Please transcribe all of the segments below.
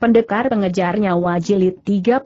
Pendekar pengejar nyawa jilid 30.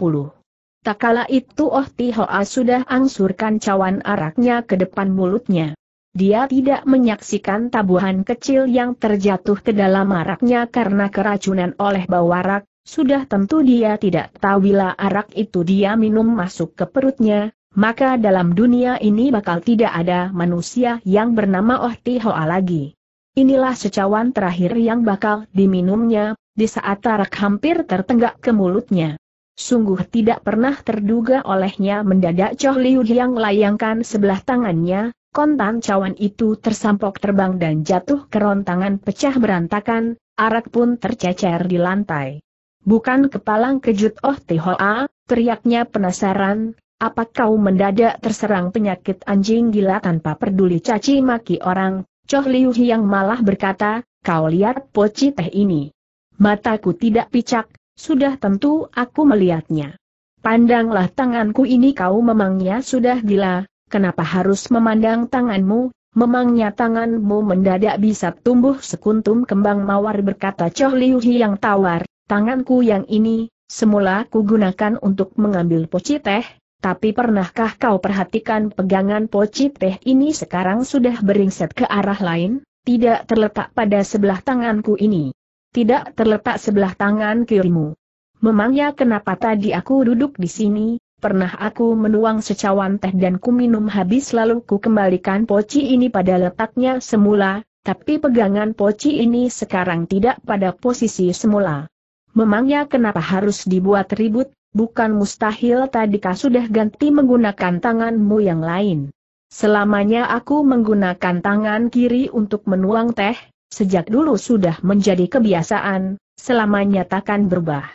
Tak kala itu Oh Tihoa sudah angsurkan cawan araknya ke depan mulutnya. Dia tidak menyaksikan tabuhan kecil yang terjatuh ke dalam araknya karena keracunan oleh bau arak, sudah tentu dia tidak tahu bila arak itu dia minum masuk ke perutnya, maka dalam dunia ini bakal tidak ada manusia yang bernama Oh Tihoa lagi. Inilah secawan terakhir yang bakal diminumnya, di saat Tarak hampir tertenggak ke mulutnya. Sungguh tidak pernah terduga olehnya mendadak Choh Liu yang layangkan sebelah tangannya, kontan cawan itu tersampok terbang dan jatuh ke rontangan pecah berantakan, arak pun tercecer di lantai. Bukan kepalang kejut Oh Tihoa, teriaknya penasaran, apa kau mendadak terserang penyakit anjing gila tanpa peduli caci maki orang, Choh Liu Hiang malah berkata, kau lihat poci teh ini. Mataku tidak picak, sudah tentu aku melihatnya. Pandanglah tanganku ini kau memangnya sudah gila, kenapa harus memandang tanganmu, Memangnya tanganmu mendadak bisa tumbuh sekuntum kembang mawar berkata Choh Liu yang tawar, tanganku yang ini, semula ku gunakan untuk mengambil poci teh, tapi pernahkah kau perhatikan pegangan poci teh ini sekarang sudah beringset ke arah lain, tidak terletak pada sebelah tanganku ini. Tidak terletak sebelah tangan kirimu. Memangnya kenapa tadi aku duduk di sini, pernah aku menuang secawan teh dan ku minum habis lalu ku kembalikan poci ini pada letaknya semula, tapi pegangan poci ini sekarang tidak pada posisi semula. Memangnya kenapa harus dibuat ribut, Bukan mustahil tadi kau sudah ganti menggunakan tanganmu yang lain. Selamanya aku menggunakan tangan kiri untuk menuang teh, sejak dulu sudah menjadi kebiasaan, selamanya takkan berubah.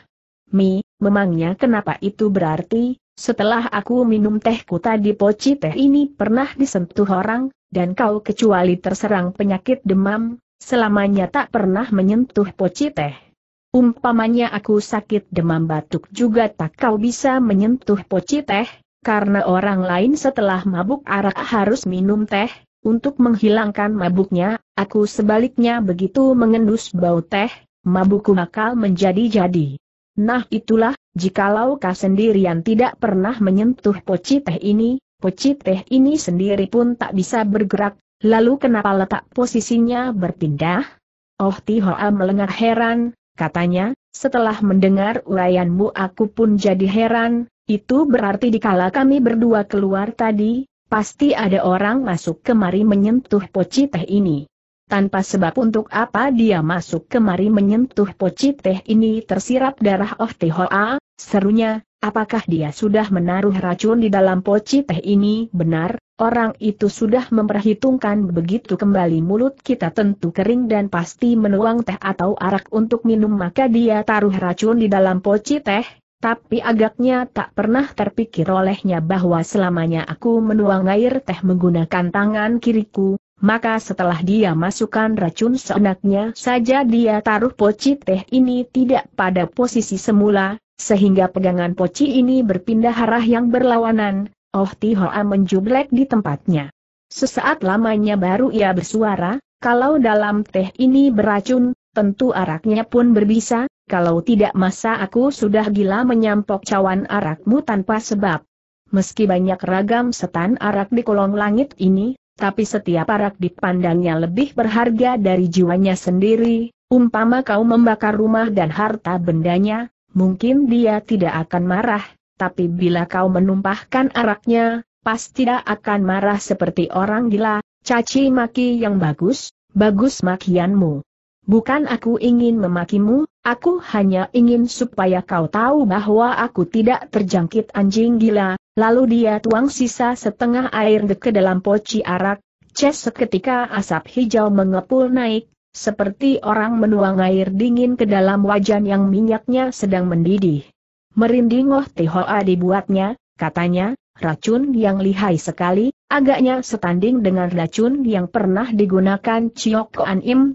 Mi, memangnya kenapa itu berarti, setelah aku minum tehku tadi poci teh ini pernah disentuh orang, dan kau kecuali terserang penyakit demam, selamanya tak pernah menyentuh poci teh. Umpamanya aku sakit demam batuk juga tak kau bisa menyentuh poci teh, karena orang lain setelah mabuk arak harus minum teh, untuk menghilangkan mabuknya, aku sebaliknya begitu mengendus bau teh, mabukku bakal menjadi-jadi. Nah itulah, jikalau kau sendirian tidak pernah menyentuh poci teh ini, poci teh ini sendiri pun tak bisa bergerak, lalu kenapa letak posisinya berpindah? Oh Tihoa melengah heran, katanya, setelah mendengar urayanmu aku pun jadi heran, itu berarti dikala kami berdua keluar tadi, pasti ada orang masuk kemari menyentuh poci teh ini. Tanpa sebab untuk apa dia masuk kemari menyentuh poci teh ini tersirap darah Oh Tihoa, serunya, Apakah dia sudah menaruh racun di dalam poci teh ini? Benar, orang itu sudah memperhitungkan begitu kembali mulut kita tentu kering dan pasti menuang teh atau arak untuk minum maka dia taruh racun di dalam poci teh, tapi agaknya tak pernah terpikir olehnya bahwa selamanya aku menuang air teh menggunakan tangan kiriku, maka setelah dia masukkan racun seenaknya saja dia taruh poci teh ini tidak pada posisi semula, sehingga pegangan poci ini berpindah arah yang berlawanan, Oh Tihoa menjublek di tempatnya. Sesaat lamanya baru ia bersuara, kalau dalam teh ini beracun, tentu araknya pun berbisa, kalau tidak masa aku sudah gila menyampok cawan arakmu tanpa sebab. Meski banyak ragam setan arak di kolong langit ini, tapi setiap arak dipandangnya lebih berharga dari jiwanya sendiri, umpama kau membakar rumah dan harta bendanya, mungkin dia tidak akan marah, tapi bila kau menumpahkan araknya, pasti dia akan marah seperti orang gila, caci maki yang bagus, bagus makianmu. Bukan aku ingin memakimu, aku hanya ingin supaya kau tahu bahwa aku tidak terjangkit anjing gila, lalu dia tuang sisa setengah air ke dalam poci arak, Ces seketika asap hijau mengepul naik, seperti orang menuang air dingin ke dalam wajan yang minyaknya sedang mendidih. Merinding Oh Tihoa dibuatnya, katanya, racun yang lihai sekali, agaknya setanding dengan racun yang pernah digunakan Chiok An Im,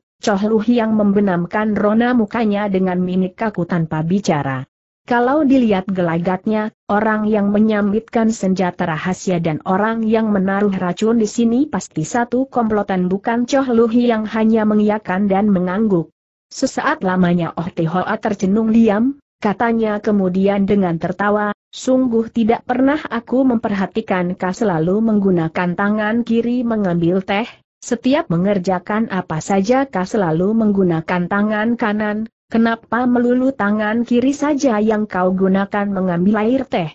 yang membenamkan rona mukanya dengan mimik kaku tanpa bicara. Kalau dilihat gelagatnya, orang yang menyambitkan senjata rahasia dan orang yang menaruh racun di sini pasti satu komplotan bukan Choh Luhi yang hanya mengiyakan dan mengangguk. Sesaat lamanya Oh Tihoa tercenung diam, katanya kemudian dengan tertawa, sungguh tidak pernah aku memperhatikan kau selalu menggunakan tangan kiri mengambil teh, setiap mengerjakan apa saja kau selalu menggunakan tangan kanan, kenapa melulu tangan kiri saja yang kau gunakan mengambil air teh?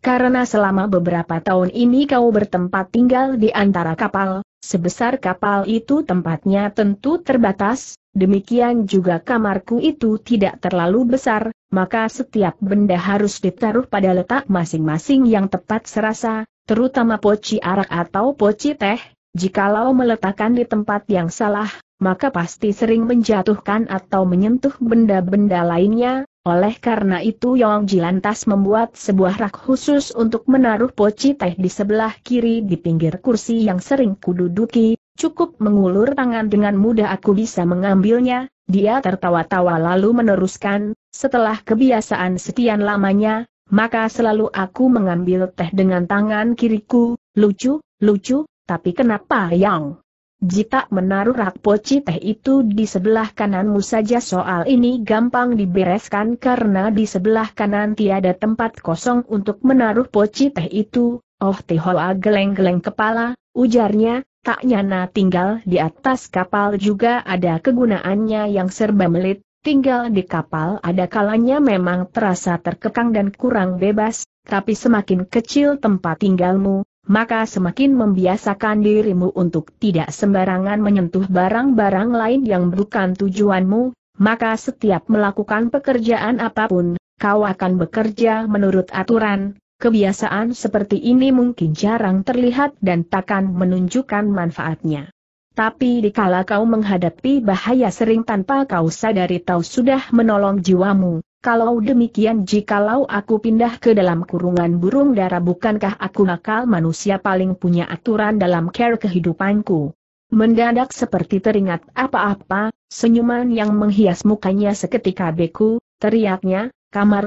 Karena selama beberapa tahun ini kau bertempat tinggal di antara kapal, sebesar kapal itu tempatnya tentu terbatas, demikian juga kamarku itu tidak terlalu besar, maka setiap benda harus ditaruh pada letak masing-masing yang tepat serasa, terutama poci arak atau poci teh, jikalau meletakkan di tempat yang salah, maka pasti sering menjatuhkan atau menyentuh benda-benda lainnya, oleh karena itu Yong Jilantas membuat sebuah rak khusus untuk menaruh poci teh di sebelah kiri di pinggir kursi yang sering kududuki, cukup mengulur tangan dengan mudah aku bisa mengambilnya, dia tertawa-tawa lalu meneruskan, setelah kebiasaan sekian lamanya, maka selalu aku mengambil teh dengan tangan kiriku, lucu, lucu, tapi kenapa Yang? Jika menaruh rak poci teh itu di sebelah kananmu saja soal ini gampang dibereskan karena di sebelah kanan tiada tempat kosong untuk menaruh poci teh itu, oh teh tihoa geleng-geleng kepala, ujarnya, tak nyana tinggal di atas kapal juga ada kegunaannya yang serba melit, tinggal di kapal ada kalanya memang terasa terkekang dan kurang bebas, tapi semakin kecil tempat tinggalmu, maka semakin membiasakan dirimu untuk tidak sembarangan menyentuh barang-barang lain yang bukan tujuanmu, maka setiap melakukan pekerjaan apapun, kau akan bekerja menurut aturan. Kebiasaan seperti ini mungkin jarang terlihat dan takkan menunjukkan manfaatnya. Tapi dikala kau menghadapi bahaya sering tanpa kau sadari tahu sudah menolong jiwamu, kalau demikian jikalau aku pindah ke dalam kurungan burung dara bukankah aku nakal? manusia paling punya aturan dalam care kehidupanku? Mendadak seperti teringat apa-apa, senyuman yang menghias mukanya seketika beku, teriaknya, kamar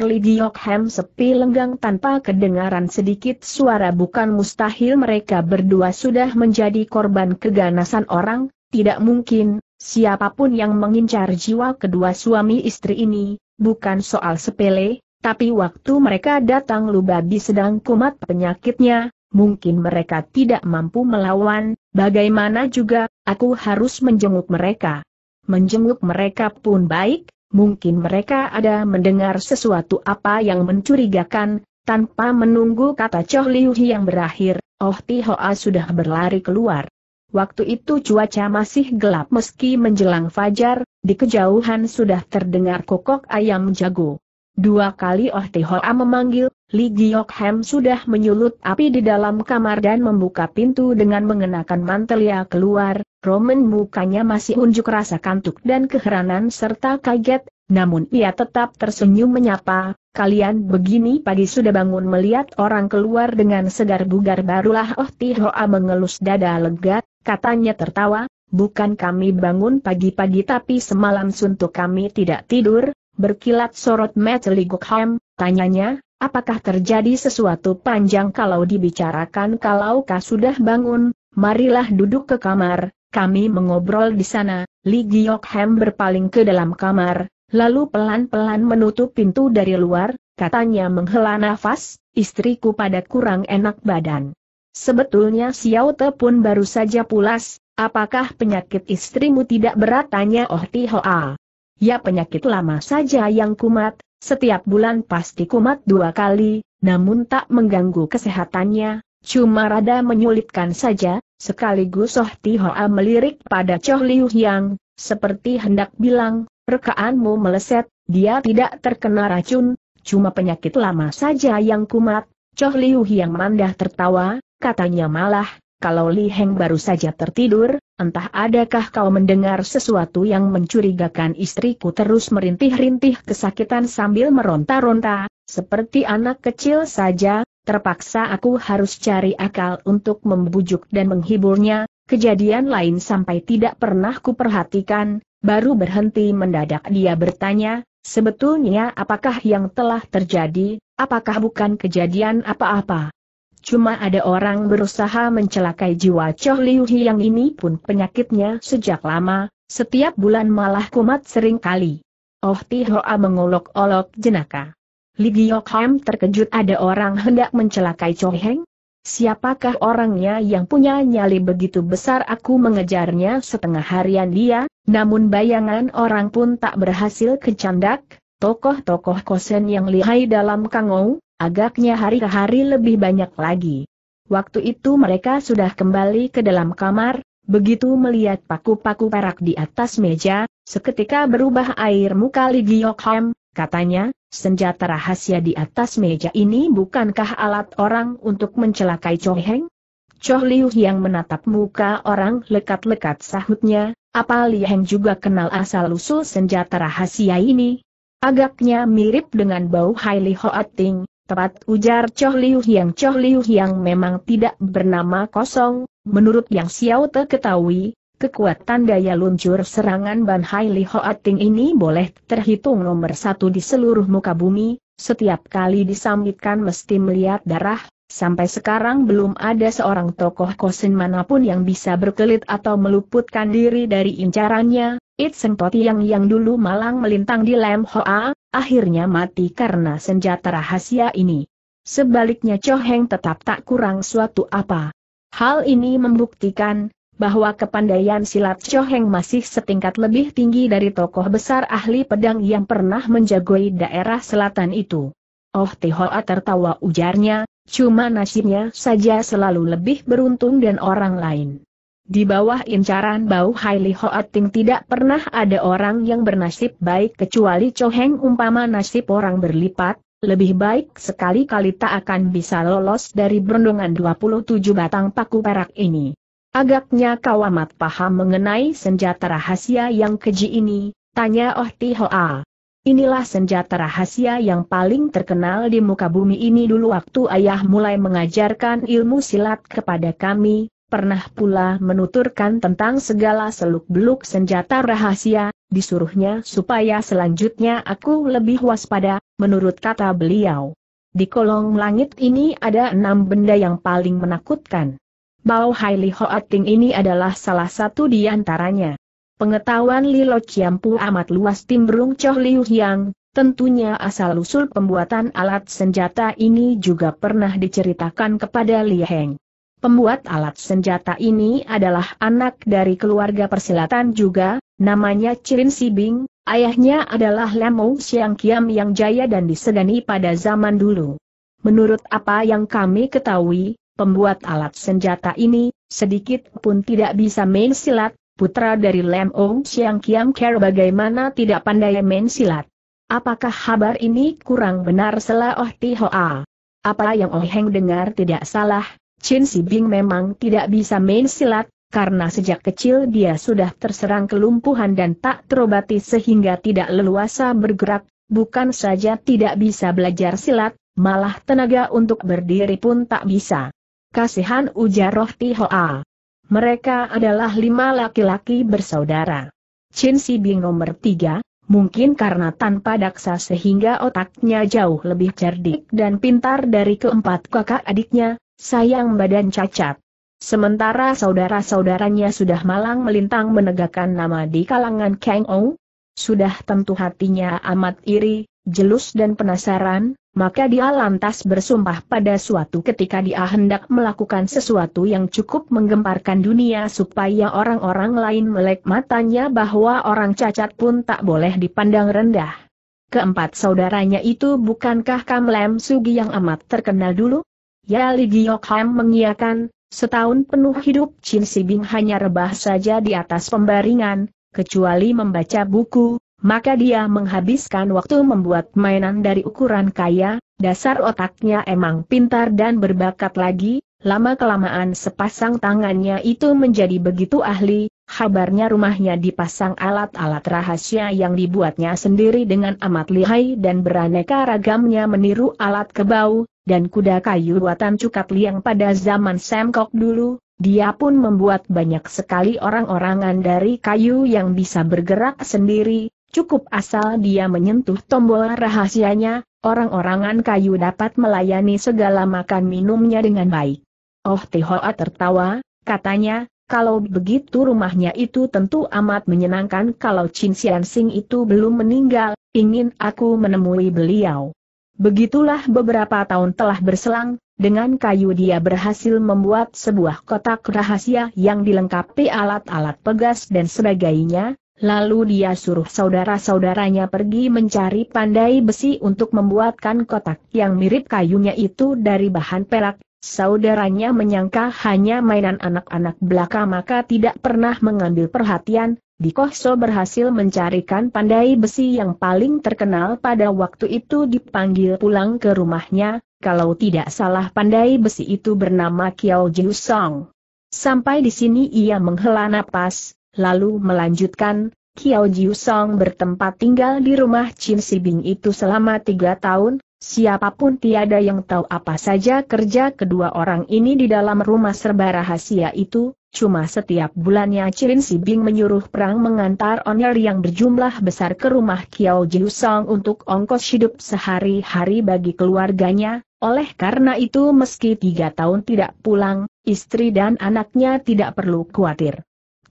Ham sepi lenggang tanpa kedengaran sedikit suara bukan mustahil mereka berdua sudah menjadi korban keganasan orang, tidak mungkin, siapapun yang mengincar jiwa kedua suami istri ini, bukan soal sepele, tapi waktu mereka datang Lubabi sedang kumat penyakitnya, mungkin mereka tidak mampu melawan, bagaimana juga, aku harus menjenguk mereka. Menjenguk mereka pun baik, mungkin mereka ada mendengar sesuatu apa yang mencurigakan, tanpa menunggu kata Choh Liu yang berakhir, Oh Ti Hoa sudah berlari keluar. Waktu itu cuaca masih gelap meski menjelang fajar, di kejauhan sudah terdengar kokok ayam jago. Dua kali Oh Tehoa memanggil, Li Giok Hem sudah menyulut api di dalam kamar dan membuka pintu dengan mengenakan mantel mantelia keluar, Roman mukanya masih unjuk rasa kantuk dan keheranan serta kaget, namun ia tetap tersenyum menyapa, kalian begini pagi sudah bangun melihat orang keluar dengan segar bugar barulah Oh Tihoa mengelus dada lega, katanya tertawa, bukan kami bangun pagi-pagi tapi semalam suntuk kami tidak tidur, berkilat sorot Metli Gokham, tanyanya, apakah terjadi sesuatu panjang kalau dibicarakan kalau kau sudah bangun, marilah duduk ke kamar, kami mengobrol di sana, Li Gyokham berpaling ke dalam kamar, Lalu pelan-pelan menutup pintu dari luar, katanya menghela nafas, istriku pada kurang enak badan. Sebetulnya Xiao Te pun baru saja pulas, apakah penyakit istrimu tidak berat tanya Oh Ti Hoa. Ya penyakit lama saja yang kumat, setiap bulan pasti kumat dua kali, namun tak mengganggu kesehatannya, cuma rada menyulitkan saja, sekaligus Oh Ti Hoa melirik pada Choh Liu Yang, seperti hendak bilang, Rekaanmu meleset, dia tidak terkena racun, cuma penyakit lama saja yang kumat. Choh Liu yang mandah tertawa, katanya malah, kalau Li Heng baru saja tertidur, entah adakah kau mendengar sesuatu yang mencurigakan istriku terus merintih-rintih kesakitan sambil meronta-ronta, seperti anak kecil saja, terpaksa aku harus cari akal untuk membujuk dan menghiburnya, kejadian lain sampai tidak pernah kuperhatikan, baru berhenti mendadak dia bertanya, sebetulnya apakah yang telah terjadi, apakah bukan kejadian apa-apa? Cuma ada orang berusaha mencelakai jiwa Choh Liu yang ini pun penyakitnya sejak lama, setiap bulan malah kumat sering kali. Oh Ti Hoa mengolok-olok jenaka. Li Giok Ham terkejut ada orang hendak mencelakai Choh Heng? Siapakah orangnya yang punya nyali begitu besar aku mengejarnya setengah harian dia, namun bayangan orang pun tak berhasil kecandak, tokoh-tokoh kosen yang lihai dalam kangou, agaknya hari ke hari lebih banyak lagi. Waktu itu mereka sudah kembali ke dalam kamar, begitu melihat paku-paku perak di atas meja, seketika berubah air muka Li Yokham, katanya, senjata rahasia di atas meja ini bukankah alat orang untuk mencelakai Choheng? Choh Liu yang menatap muka orang lekat-lekat sahutnya, apa Li Heng juga kenal asal-usul senjata rahasia ini? Agaknya mirip dengan bau Hai Li Hoating, tepat ujar Choh Liu Hiang. Choh Liu Hiang memang tidak bernama kosong, menurut yang Xiao Te ketahui, kekuatan daya luncur serangan Ban Hai Li Hoating ini boleh terhitung nomor satu di seluruh muka bumi, setiap kali disambitkan mesti melihat darah, Sampai sekarang belum ada seorang tokoh kosin manapun yang bisa berkelit atau meluputkan diri dari incarannya, It Seng Toti yang yang dulu malang melintang di Lem Hoa, akhirnya mati karena senjata rahasia ini. Sebaliknya Cho Heng tetap tak kurang suatu apa. Hal ini membuktikan, bahwa kepandaian silat Cho Heng masih setingkat lebih tinggi dari tokoh besar ahli pedang yang pernah menjagoi daerah selatan itu. Oh Tihoa tertawa ujarnya, Cuma nasibnya saja selalu lebih beruntung dan orang lain. Di bawah incaran bau Haili Hoating tidak pernah ada orang yang bernasib baik kecuali Choheng umpama nasib orang berlipat, lebih baik sekali-kali tak akan bisa lolos dari berondongan 27 batang paku perak ini. Agaknya kau amat paham mengenai senjata rahasia yang keji ini, tanya Oh Ti Hoa. Inilah senjata rahasia yang paling terkenal di muka bumi ini dulu waktu ayah mulai mengajarkan ilmu silat kepada kami, pernah pula menuturkan tentang segala seluk-beluk senjata rahasia, disuruhnya supaya selanjutnya aku lebih waspada, menurut kata beliau. Di kolong langit ini ada enam benda yang paling menakutkan. Bao Haili Hoating ini adalah salah satu di antaranya. Pengetahuan Lilo Chiampu amat luas timbrung Choh Liu Hyang, tentunya asal-usul pembuatan alat senjata ini juga pernah diceritakan kepada Li Heng. Pembuat alat senjata ini adalah anak dari keluarga persilatan juga, namanya Chirin Sibing, ayahnya adalah Lemo Xiang Kiam yang jaya dan disegani pada zaman dulu. Menurut apa yang kami ketahui, pembuat alat senjata ini, sedikit pun tidak bisa main silat, putra dari Lam Ong Siang Kiam Care bagaimana tidak pandai main silat. Apakah kabar ini kurang benar selah Oh Hoa? Apa yang Oh Heng dengar tidak salah, Chin Si Bing memang tidak bisa main silat, karena sejak kecil dia sudah terserang kelumpuhan dan tak terobati sehingga tidak leluasa bergerak, bukan saja tidak bisa belajar silat, malah tenaga untuk berdiri pun tak bisa. Kasihan ujar Roh Tihoa. Mereka adalah lima laki-laki bersaudara. Chin Si Bing nomor tiga, mungkin karena tanpa daksa sehingga otaknya jauh lebih cerdik dan pintar dari keempat kakak adiknya, sayang badan cacat. Sementara saudara-saudaranya sudah malang melintang menegakkan nama di kalangan Kang Ong, sudah tentu hatinya amat iri, jelus dan penasaran, maka dia lantas bersumpah pada suatu ketika dia hendak melakukan sesuatu yang cukup menggemparkan dunia supaya orang-orang lain melek matanya bahwa orang cacat pun tak boleh dipandang rendah. Keempat saudaranya itu bukankah Kam Lem Sugi yang amat terkenal dulu? Ya Li Giok Ham mengiakan, setahun penuh hidup Chin Bing hanya rebah saja di atas pembaringan, kecuali membaca buku, maka dia menghabiskan waktu membuat mainan dari ukuran kaya, dasar otaknya emang pintar dan berbakat lagi, lama-kelamaan sepasang tangannya itu menjadi begitu ahli, habarnya rumahnya dipasang alat-alat rahasia yang dibuatnya sendiri dengan amat lihai dan beraneka ragamnya meniru alat kebau, dan kuda kayu buatan cukat liang pada zaman Semkok dulu, dia pun membuat banyak sekali orang-orangan dari kayu yang bisa bergerak sendiri, Cukup asal dia menyentuh tombol rahasianya, orang-orangan kayu dapat melayani segala makan minumnya dengan baik. Oh Tehoa tertawa, katanya, kalau begitu rumahnya itu tentu amat menyenangkan kalau Chin Sian Sing itu belum meninggal, ingin aku menemui beliau. Begitulah beberapa tahun telah berselang, dengan kayu dia berhasil membuat sebuah kotak rahasia yang dilengkapi alat-alat pegas dan sebagainya, Lalu dia suruh saudara-saudaranya pergi mencari pandai besi untuk membuatkan kotak yang mirip kayunya itu dari bahan perak. Saudaranya menyangka hanya mainan anak-anak belaka maka tidak pernah mengambil perhatian, Dikohso berhasil mencarikan pandai besi yang paling terkenal pada waktu itu dipanggil pulang ke rumahnya, kalau tidak salah pandai besi itu bernama Kiao Jiu Song. Sampai di sini ia menghela napas, lalu melanjutkan, Kiao Jiu Song bertempat tinggal di rumah Chin Sibing itu selama tiga tahun, siapapun tiada yang tahu apa saja kerja kedua orang ini di dalam rumah serba rahasia itu, cuma setiap bulannya Chin Sibing menyuruh perang mengantar owner yang berjumlah besar ke rumah Kiao Jiu Song untuk ongkos hidup sehari-hari bagi keluarganya, oleh karena itu meski tiga tahun tidak pulang, istri dan anaknya tidak perlu khawatir.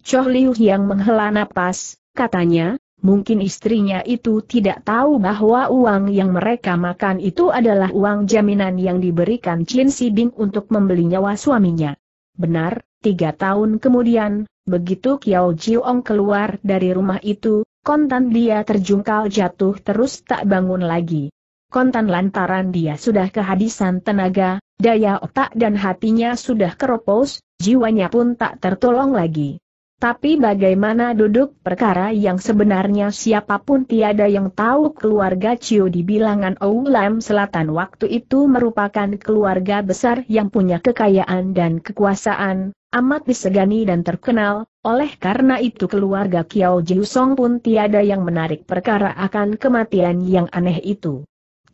Choh Liu yang menghela napas, katanya, mungkin istrinya itu tidak tahu bahwa uang yang mereka makan itu adalah uang jaminan yang diberikan Chin Si Bing untuk membeli nyawa suaminya. Benar, tiga tahun kemudian, begitu Kiao Jiong keluar dari rumah itu, kontan dia terjungkal jatuh terus tak bangun lagi. Kontan lantaran dia sudah kehabisan tenaga, daya otak dan hatinya sudah keropos, jiwanya pun tak tertolong lagi. Tapi bagaimana duduk perkara yang sebenarnya siapapun tiada yang tahu keluarga Chiu di bilangan Oulam Selatan waktu itu merupakan keluarga besar yang punya kekayaan dan kekuasaan, amat disegani dan terkenal, oleh karena itu keluarga Kiao Jiu Song pun tiada yang menarik perkara akan kematian yang aneh itu.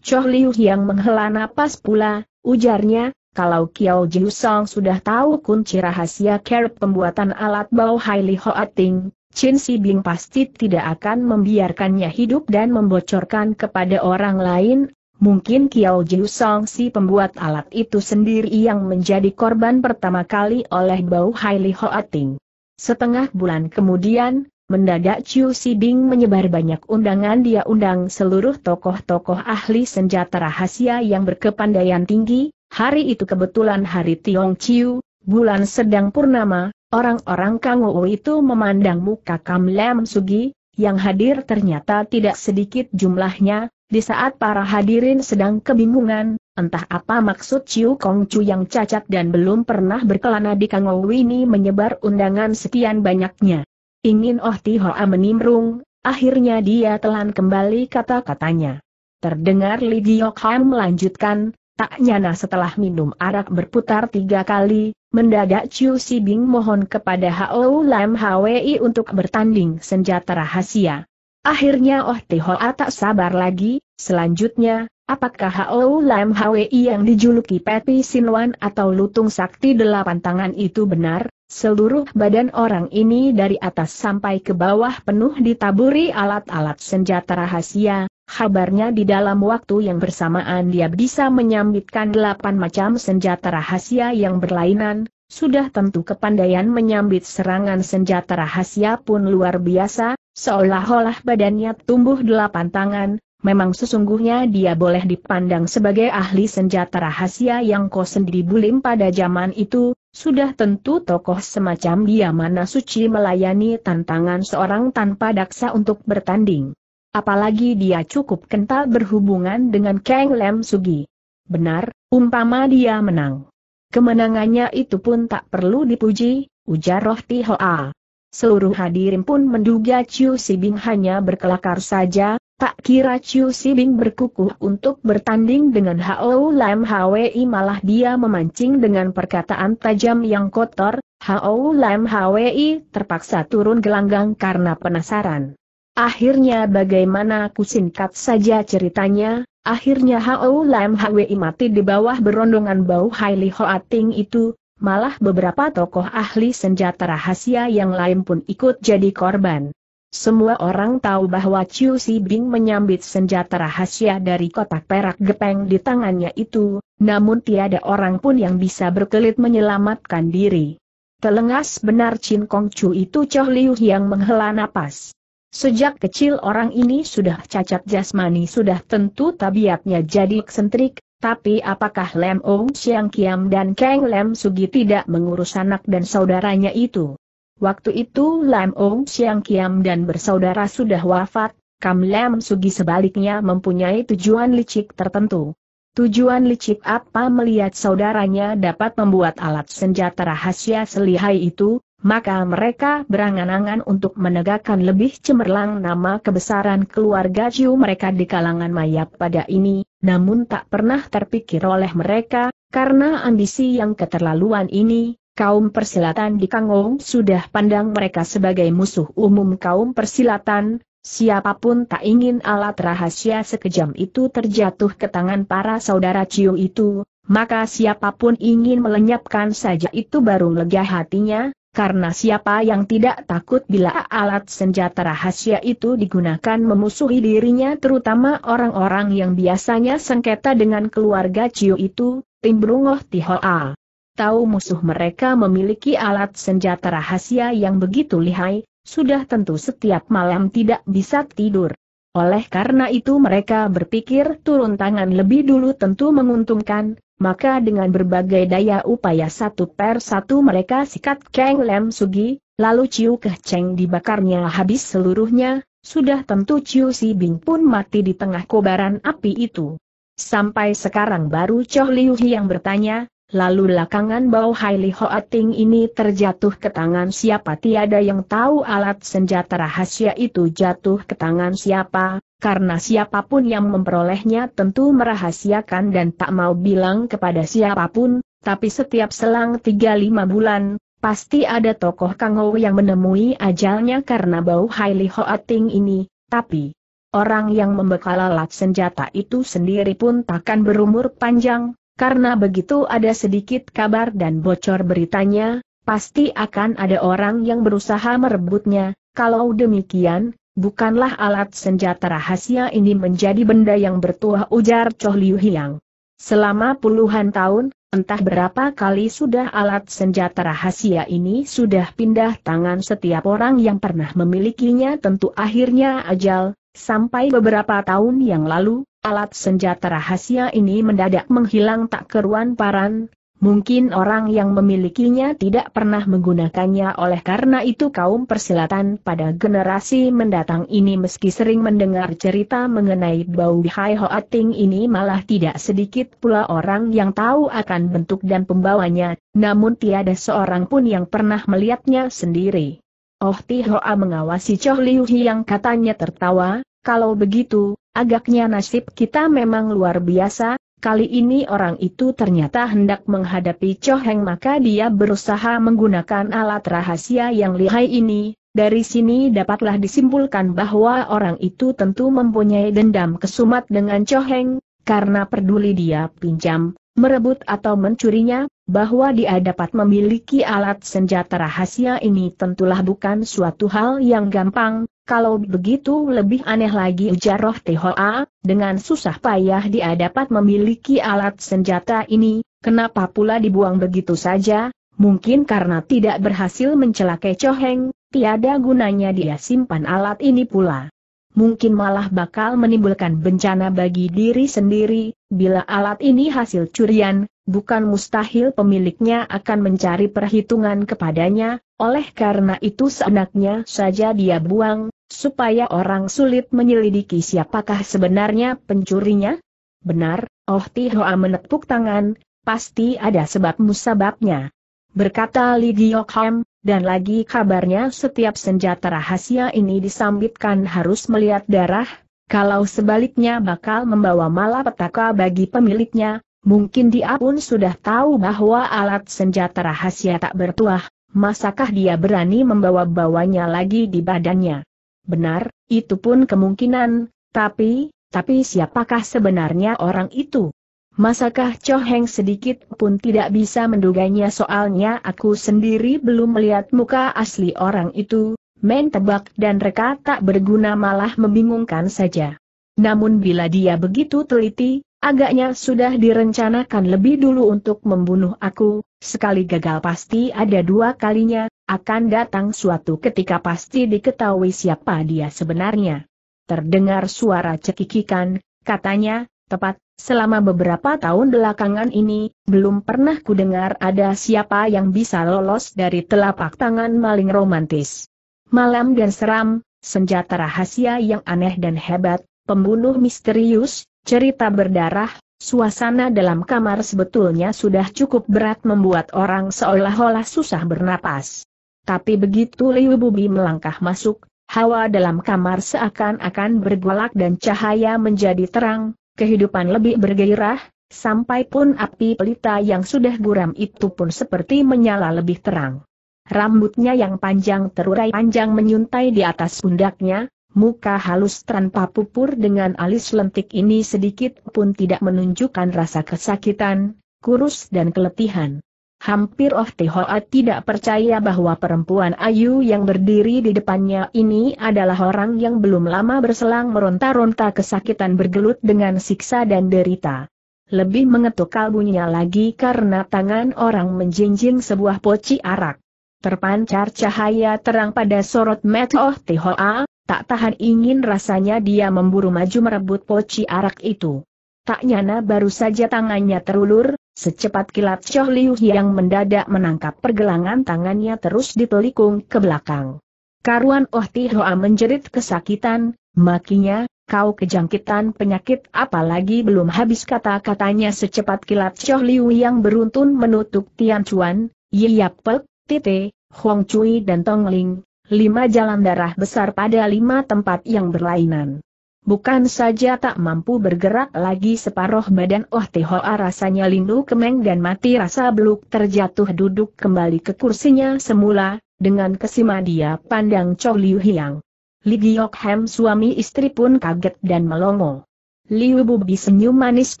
Choh Liu yang menghela napas pula, ujarnya, kalau Kiao Jiu Song sudah tahu kunci rahasia kerep pembuatan alat bau Haili Hoating, Chin Si Bing pasti tidak akan membiarkannya hidup dan membocorkan kepada orang lain, mungkin Kiao Jiu Song si pembuat alat itu sendiri yang menjadi korban pertama kali oleh bau Haili Hoating. Setengah bulan kemudian, mendadak Chiu Si Bing menyebar banyak undangan dia undang seluruh tokoh-tokoh ahli senjata rahasia yang berkepandaian tinggi, Hari itu kebetulan hari Tiong Chiu, bulan sedang purnama, orang-orang Kang Wu itu memandang muka Kam Lam Sugi, yang hadir ternyata tidak sedikit jumlahnya, di saat para hadirin sedang kebingungan, entah apa maksud Ciu Kong Chu yang cacat dan belum pernah berkelana di Kang Wu ini menyebar undangan sekian banyaknya. Ingin Oh Ti Hoa menimrung, akhirnya dia telan kembali kata-katanya. Terdengar Li Giok Ham melanjutkan, Tak nyana setelah minum arak berputar tiga kali, mendadak Chiu Si Bing mohon kepada Hao Lam Hwi untuk bertanding senjata rahasia. Akhirnya Oh Tihoa tak sabar lagi, selanjutnya, apakah Hao Lam Hwi yang dijuluki Pepi Sinwan atau Lutung Sakti Delapan Tangan itu benar? Seluruh badan orang ini dari atas sampai ke bawah penuh ditaburi alat-alat senjata rahasia, Kabarnya di dalam waktu yang bersamaan dia bisa menyambitkan delapan macam senjata rahasia yang berlainan, sudah tentu kepandaian menyambit serangan senjata rahasia pun luar biasa, seolah-olah badannya tumbuh delapan tangan, memang sesungguhnya dia boleh dipandang sebagai ahli senjata rahasia yang sendiri bulim pada zaman itu, sudah tentu tokoh semacam dia mana suci melayani tantangan seorang tanpa daksa untuk bertanding apalagi dia cukup kental berhubungan dengan Kang Lem Sugi. Benar, umpama dia menang. Kemenangannya itu pun tak perlu dipuji, ujar Roh Tihoa. Seluruh hadirin pun menduga Chiu Sibing hanya berkelakar saja, tak kira Chiu Sibing berkukuh untuk bertanding dengan Hao Lam Hwi malah dia memancing dengan perkataan tajam yang kotor, Hao Lam Hwi terpaksa turun gelanggang karena penasaran. Akhirnya bagaimana ku singkat saja ceritanya, akhirnya Hao Lam Hwi mati di bawah berondongan bau Hai Haili Hoating itu, malah beberapa tokoh ahli senjata rahasia yang lain pun ikut jadi korban. Semua orang tahu bahwa Chiu Si Bing menyambit senjata rahasia dari kotak perak gepeng di tangannya itu, namun tiada orang pun yang bisa berkelit menyelamatkan diri. Telengas benar Chin Kong Chu itu Choh Liu yang menghela napas. Sejak kecil orang ini sudah cacat jasmani sudah tentu tabiatnya jadi eksentrik, tapi apakah Lem Ong Siang Kiam dan Kang Lem Sugi tidak mengurus anak dan saudaranya itu? Waktu itu Lem Ong Siang Kiam dan bersaudara sudah wafat, Kam Lem Sugi sebaliknya mempunyai tujuan licik tertentu. Tujuan licik apa melihat saudaranya dapat membuat alat senjata rahasia selihai itu, maka mereka berangan-angan untuk menegakkan lebih cemerlang nama kebesaran keluarga Jiu mereka di kalangan mayat pada ini, namun tak pernah terpikir oleh mereka, karena ambisi yang keterlaluan ini, kaum persilatan di Kangong sudah pandang mereka sebagai musuh umum kaum persilatan, siapapun tak ingin alat rahasia sekejam itu terjatuh ke tangan para saudara Ciu itu, maka siapapun ingin melenyapkan saja itu baru lega hatinya, karena siapa yang tidak takut bila alat senjata rahasia itu digunakan memusuhi dirinya terutama orang-orang yang biasanya sengketa dengan keluarga Ciu itu, Timbrungoh Tihoa. Tahu musuh mereka memiliki alat senjata rahasia yang begitu lihai, sudah tentu setiap malam tidak bisa tidur. Oleh karena itu mereka berpikir turun tangan lebih dulu tentu menguntungkan, maka dengan berbagai daya upaya satu per satu mereka sikat Kang Lem Sugi, lalu Ciu Keh dibakarnya habis seluruhnya, sudah tentu Ciu Si Bing pun mati di tengah kobaran api itu. Sampai sekarang baru Choh Liu yang bertanya, Lalu lakangan bau Hai Li Hoating ini terjatuh ke tangan siapa tiada yang tahu alat senjata rahasia itu jatuh ke tangan siapa, karena siapapun yang memperolehnya tentu merahasiakan dan tak mau bilang kepada siapapun, tapi setiap selang 3-5 bulan, pasti ada tokoh Kangho yang menemui ajalnya karena bau Hai Li Hoating ini, tapi... Orang yang membekal alat senjata itu sendiri pun takkan berumur panjang, karena begitu ada sedikit kabar dan bocor beritanya, pasti akan ada orang yang berusaha merebutnya, kalau demikian, bukanlah alat senjata rahasia ini menjadi benda yang bertuah ujar Choh Liu Hiang. Selama puluhan tahun, entah berapa kali sudah alat senjata rahasia ini sudah pindah tangan setiap orang yang pernah memilikinya tentu akhirnya ajal, Sampai beberapa tahun yang lalu, alat senjata rahasia ini mendadak menghilang tak keruan paran, mungkin orang yang memilikinya tidak pernah menggunakannya oleh karena itu kaum persilatan pada generasi mendatang ini meski sering mendengar cerita mengenai bau Hai Ting ini malah tidak sedikit pula orang yang tahu akan bentuk dan pembawanya, namun tiada seorang pun yang pernah melihatnya sendiri. Oh Ti Hoa mengawasi Choh Liu yang katanya tertawa, kalau begitu, agaknya nasib kita memang luar biasa, kali ini orang itu ternyata hendak menghadapi Cho Heng maka dia berusaha menggunakan alat rahasia yang lihai ini, dari sini dapatlah disimpulkan bahwa orang itu tentu mempunyai dendam kesumat dengan Cho Heng, karena peduli dia pinjam, merebut atau mencurinya, bahwa dia dapat memiliki alat senjata rahasia ini tentulah bukan suatu hal yang gampang, kalau begitu lebih aneh lagi ujar Roh Tehoa, dengan susah payah dia dapat memiliki alat senjata ini, kenapa pula dibuang begitu saja, mungkin karena tidak berhasil mencelakai Choheng, tiada gunanya dia simpan alat ini pula. Mungkin malah bakal menimbulkan bencana bagi diri sendiri, bila alat ini hasil curian, bukan mustahil pemiliknya akan mencari perhitungan kepadanya, oleh karena itu seenaknya saja dia buang, supaya orang sulit menyelidiki siapakah sebenarnya pencurinya? Benar, Oh Tihoa menepuk tangan, pasti ada sebab musababnya. Berkata Li Gyokham, dan lagi kabarnya setiap senjata rahasia ini disambitkan harus melihat darah, kalau sebaliknya bakal membawa malapetaka bagi pemiliknya, mungkin dia pun sudah tahu bahwa alat senjata rahasia tak bertuah, Masakah dia berani membawa-bawanya lagi di badannya? Benar, itu pun kemungkinan, tapi, tapi siapakah sebenarnya orang itu? Masakah Choheng sedikit pun tidak bisa menduganya soalnya aku sendiri belum melihat muka asli orang itu, main tebak dan reka tak berguna malah membingungkan saja. Namun bila dia begitu teliti, agaknya sudah direncanakan lebih dulu untuk membunuh aku, Sekali gagal pasti ada dua kalinya, akan datang suatu ketika pasti diketahui siapa dia sebenarnya. Terdengar suara cekikikan, katanya, tepat, selama beberapa tahun belakangan ini, belum pernah ku dengar ada siapa yang bisa lolos dari telapak tangan maling romantis. Malam dan seram, senjata rahasia yang aneh dan hebat, pembunuh misterius, cerita berdarah, Suasana dalam kamar sebetulnya sudah cukup berat membuat orang seolah-olah susah bernapas. Tapi begitu Liu Bubi melangkah masuk, hawa dalam kamar seakan-akan bergolak dan cahaya menjadi terang, kehidupan lebih bergairah, sampai pun api pelita yang sudah guram itu pun seperti menyala lebih terang. Rambutnya yang panjang terurai panjang menyuntai di atas pundaknya, Muka halus tanpa pupur dengan alis lentik ini sedikit pun tidak menunjukkan rasa kesakitan, kurus dan keletihan. Hampir Oh Hoa tidak percaya bahwa perempuan Ayu yang berdiri di depannya ini adalah orang yang belum lama berselang meronta-ronta kesakitan bergelut dengan siksa dan derita. Lebih mengetuk kalbunya lagi karena tangan orang menjinjing sebuah poci arak. Terpancar cahaya terang pada sorot mata Oh Tehoa, Tak tahan ingin rasanya dia memburu maju merebut poci arak itu. Tak nyana baru saja tangannya terulur, secepat kilat Choh Liu yang mendadak menangkap pergelangan tangannya terus ditelikung ke belakang. Karuan Oh Tihoa menjerit kesakitan, makinya, kau kejangkitan penyakit apalagi belum habis kata-katanya secepat kilat Choh Liu yang beruntun menutup Tian Chuan, Yap Pek, Tite, Huang Cui dan Tong Ling, lima jalan darah besar pada lima tempat yang berlainan. Bukan saja tak mampu bergerak lagi separoh badan Oh Tehoa rasanya lindu kemeng dan mati rasa beluk terjatuh duduk kembali ke kursinya semula, dengan kesima dia pandang Chow Liu Hiang. Li Giok Hem suami istri pun kaget dan melongo. Liu Bubi senyum manis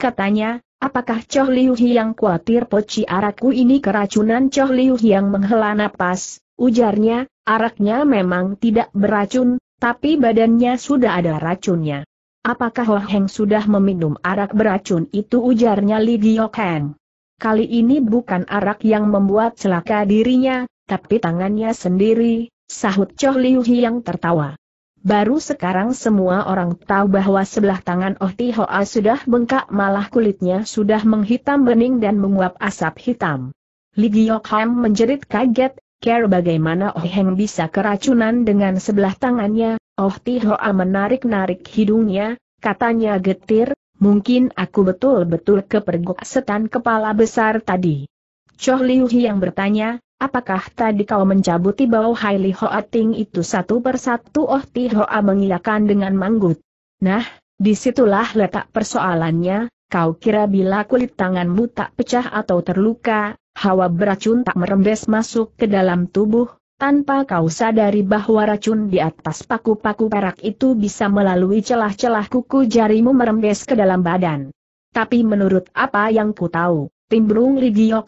katanya, Apakah Chow Liu Hiang khawatir poci araku ini keracunan Chow Liu Hiang menghela napas, Ujarnya, araknya memang tidak beracun, tapi badannya sudah ada racunnya. Apakah Ho Heng sudah meminum arak beracun itu ujarnya Li Heng. Kali ini bukan arak yang membuat celaka dirinya, tapi tangannya sendiri, sahut Choh Liu yang tertawa. Baru sekarang semua orang tahu bahwa sebelah tangan Oh Ti Hoa sudah bengkak malah kulitnya sudah menghitam bening dan menguap asap hitam. Li Giok Heng menjerit kaget, care bagaimana Oh Heng bisa keracunan dengan sebelah tangannya, Oh Ti Hoa menarik-narik hidungnya, katanya getir, mungkin aku betul-betul kepergok setan kepala besar tadi. Choh Liu yang bertanya, apakah tadi kau mencabuti bau Hai Li Hoa Ting itu satu persatu Oh Ti Hoa dengan manggut. Nah, disitulah letak persoalannya, kau kira bila kulit tanganmu tak pecah atau terluka, hawa beracun tak merembes masuk ke dalam tubuh, tanpa kau sadari bahwa racun di atas paku-paku perak itu bisa melalui celah-celah kuku jarimu merembes ke dalam badan. Tapi menurut apa yang ku tahu, Timbrung Li bau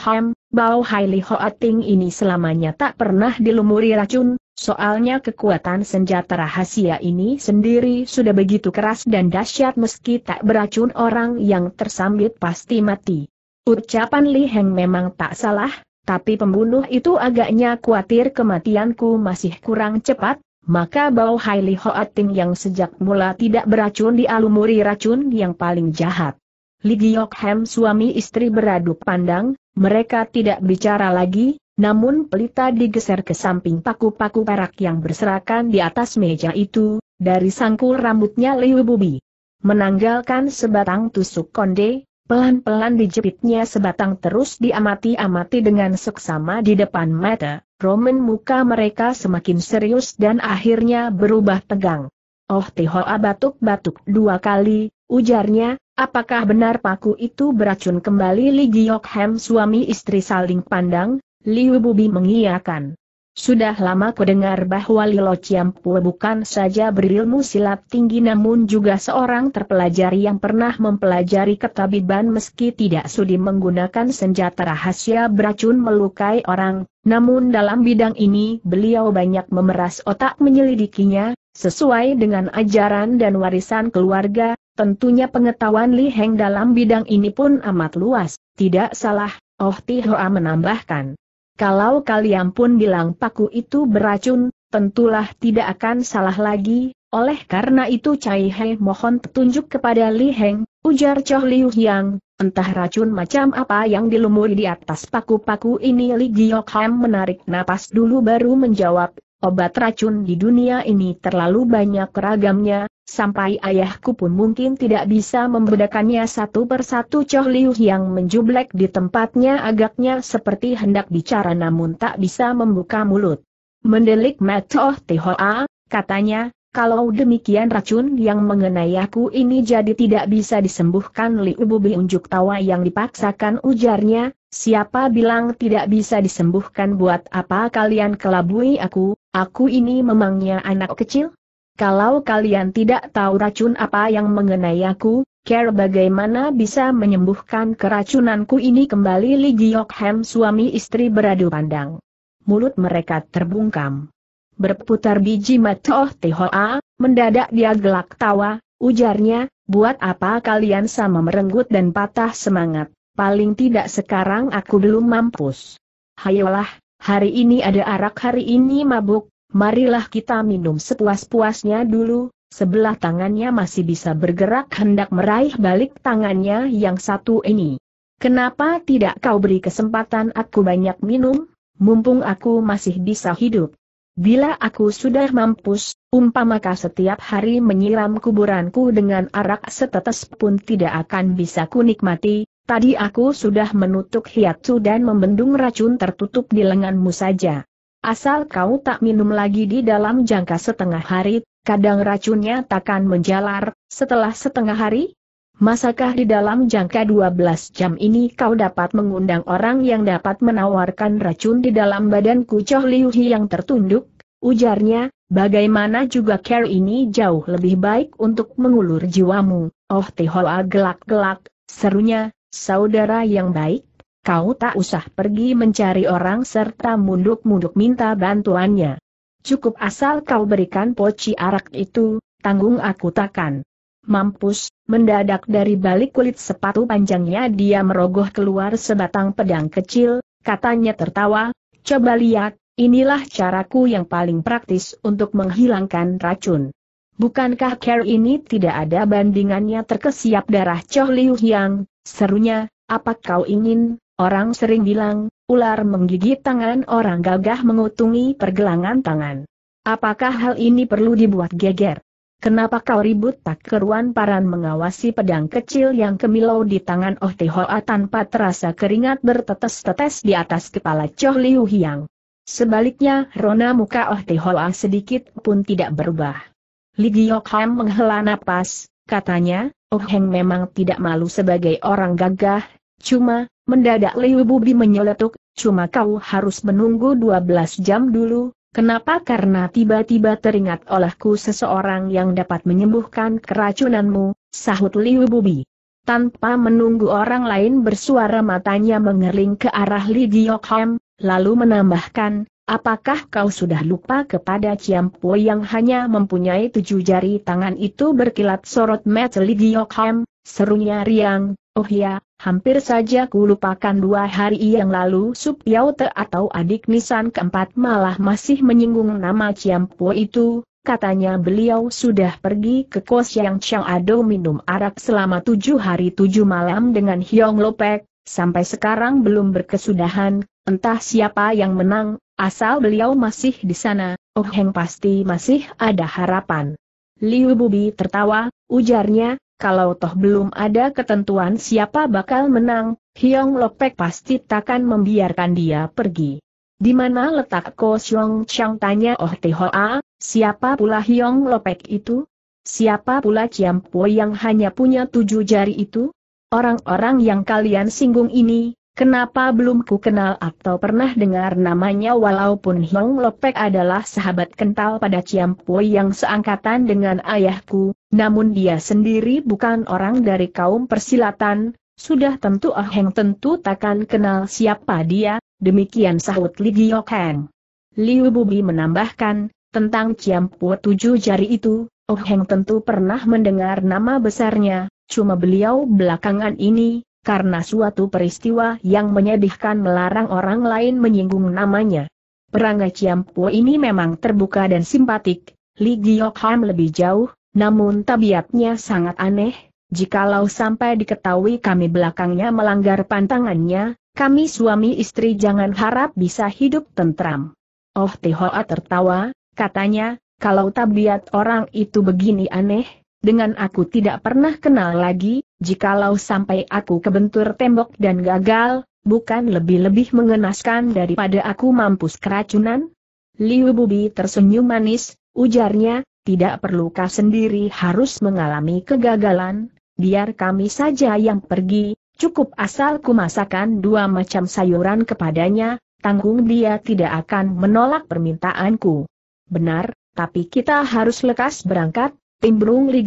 Bao Hai Hoating ini selamanya tak pernah dilumuri racun, soalnya kekuatan senjata rahasia ini sendiri sudah begitu keras dan dahsyat meski tak beracun orang yang tersambit pasti mati. Ucapan Li Heng memang tak salah, tapi pembunuh itu agaknya khawatir kematianku masih kurang cepat, maka bau Hai Li Hoating yang sejak mula tidak beracun dialumuri racun yang paling jahat. Li Giok Hem suami istri beradu pandang, mereka tidak bicara lagi, namun pelita digeser ke samping paku-paku perak yang berserakan di atas meja itu, dari sangkul rambutnya Liu Bubi. Menanggalkan sebatang tusuk konde, Pelan-pelan dijepitnya sebatang terus diamati-amati dengan seksama di depan mata, Roman muka mereka semakin serius dan akhirnya berubah tegang. Oh Tihoa batuk-batuk dua kali, ujarnya, apakah benar paku itu beracun kembali Li Giyok suami istri saling pandang? Liu Bubi mengiyakan. Sudah lama dengar bahwa Lilo Ciampu bukan saja berilmu silat tinggi namun juga seorang terpelajar yang pernah mempelajari ketabiban meski tidak sudi menggunakan senjata rahasia beracun melukai orang, namun dalam bidang ini beliau banyak memeras otak menyelidikinya, sesuai dengan ajaran dan warisan keluarga, tentunya pengetahuan Li Heng dalam bidang ini pun amat luas, tidak salah, Oh Tihoa menambahkan. Kalau kalian pun bilang paku itu beracun, tentulah tidak akan salah lagi, oleh karena itu Cai He mohon petunjuk kepada Li Heng, ujar Choh Liu Yang, entah racun macam apa yang dilumuri di atas paku-paku ini Li Giok Ham menarik napas dulu baru menjawab, obat racun di dunia ini terlalu banyak ragamnya, sampai ayahku pun mungkin tidak bisa membedakannya satu persatu Choh Liu yang menjublek di tempatnya agaknya seperti hendak bicara namun tak bisa membuka mulut. Mendelik Matoh Tihoa, katanya, kalau demikian racun yang mengenai aku ini jadi tidak bisa disembuhkan Liu Bubi unjuk tawa yang dipaksakan ujarnya, siapa bilang tidak bisa disembuhkan buat apa kalian kelabui aku, aku ini memangnya anak kecil? Kalau kalian tidak tahu racun apa yang mengenai aku, care bagaimana bisa menyembuhkan keracunanku ini kembali Li suami istri beradu pandang. Mulut mereka terbungkam. Berputar biji mata oh tihoa, mendadak dia gelak tawa, ujarnya, buat apa kalian sama merenggut dan patah semangat, paling tidak sekarang aku belum mampus. Hayolah, hari ini ada arak hari ini mabuk, marilah kita minum sepuas-puasnya dulu, sebelah tangannya masih bisa bergerak hendak meraih balik tangannya yang satu ini. Kenapa tidak kau beri kesempatan aku banyak minum, mumpung aku masih bisa hidup? Bila aku sudah mampus, umpamaka setiap hari menyiram kuburanku dengan arak setetes pun tidak akan bisa kunikmati, tadi aku sudah menutup hiatu dan membendung racun tertutup di lenganmu saja. Asal kau tak minum lagi di dalam jangka setengah hari, kadang racunnya takkan menjalar, setelah setengah hari? Masakah di dalam jangka 12 jam ini kau dapat mengundang orang yang dapat menawarkan racun di dalam badan kucoh Liu Hi yang tertunduk? Ujarnya, bagaimana juga care ini jauh lebih baik untuk mengulur jiwamu, oh Tihoa gelak-gelak, serunya, saudara yang baik. Kau tak usah pergi mencari orang serta munduk-munduk minta bantuannya. Cukup asal kau berikan poci arak itu, tanggung aku takkan. Mampus, mendadak dari balik kulit sepatu panjangnya dia merogoh keluar sebatang pedang kecil, katanya tertawa, coba lihat, inilah caraku yang paling praktis untuk menghilangkan racun. Bukankah care ini tidak ada bandingannya terkesiap darah Choh Liu Yang, serunya, apa kau ingin, Orang sering bilang, ular menggigit tangan orang gagah mengutungi pergelangan tangan. Apakah hal ini perlu dibuat geger? Kenapa kau ribut tak keruan paran mengawasi pedang kecil yang kemilau di tangan Oh Tehoa tanpa terasa keringat bertetes-tetes di atas kepala Choh Liu Hiang. Sebaliknya, rona muka Oh Tehoa sedikit pun tidak berubah. Li Giok Ham menghela napas, katanya, Oh Heng memang tidak malu sebagai orang gagah, cuma, Mendadak Liu Bubi menyeletuk, cuma kau harus menunggu 12 jam dulu, kenapa karena tiba-tiba teringat olehku seseorang yang dapat menyembuhkan keracunanmu, sahut Liu Bubi. Tanpa menunggu orang lain bersuara matanya mengerling ke arah Li Giokham, lalu menambahkan, apakah kau sudah lupa kepada Ciampu yang hanya mempunyai tujuh jari tangan itu berkilat sorot mata Li Giokham, serunya riang, oh ya, Hampir saja ku lupakan dua hari yang lalu Sub te atau adik nisan keempat malah masih menyinggung nama Po itu, katanya beliau sudah pergi ke kos yang Chang Ado minum arak selama tujuh hari tujuh malam dengan Hyong Lopek, sampai sekarang belum berkesudahan, entah siapa yang menang, asal beliau masih di sana, Oh Heng pasti masih ada harapan. Liu Bubi tertawa, ujarnya, kalau toh belum ada ketentuan siapa bakal menang, Hiong Lopek pasti takkan membiarkan dia pergi. Di mana letak Ko Siong Chang tanya Oh Hoa, siapa pula Hiong Lopek itu? Siapa pula Po yang hanya punya tujuh jari itu? Orang-orang yang kalian singgung ini, kenapa belum ku kenal atau pernah dengar namanya walaupun Hiong Lopek adalah sahabat kental pada Po yang seangkatan dengan ayahku, namun dia sendiri bukan orang dari kaum persilatan, sudah tentu Ah tentu takkan kenal siapa dia, demikian sahut Li Giok Heng. Liu Bubi menambahkan, tentang Ciampu tujuh jari itu, Oheng tentu pernah mendengar nama besarnya, cuma beliau belakangan ini, karena suatu peristiwa yang menyedihkan melarang orang lain menyinggung namanya. Perangai Ciampu ini memang terbuka dan simpatik, Li Giok lebih jauh, namun tabiatnya sangat aneh, jikalau sampai diketahui kami belakangnya melanggar pantangannya, kami suami istri jangan harap bisa hidup tentram. Oh Tihoa tertawa, katanya, kalau tabiat orang itu begini aneh, dengan aku tidak pernah kenal lagi, jikalau sampai aku kebentur tembok dan gagal, bukan lebih-lebih mengenaskan daripada aku mampus keracunan? Liu Bubi tersenyum manis, ujarnya, tidak perlu kau sendiri harus mengalami kegagalan, biar kami saja yang pergi, cukup asal masakan dua macam sayuran kepadanya, tanggung dia tidak akan menolak permintaanku. Benar, tapi kita harus lekas berangkat, Timbrung Li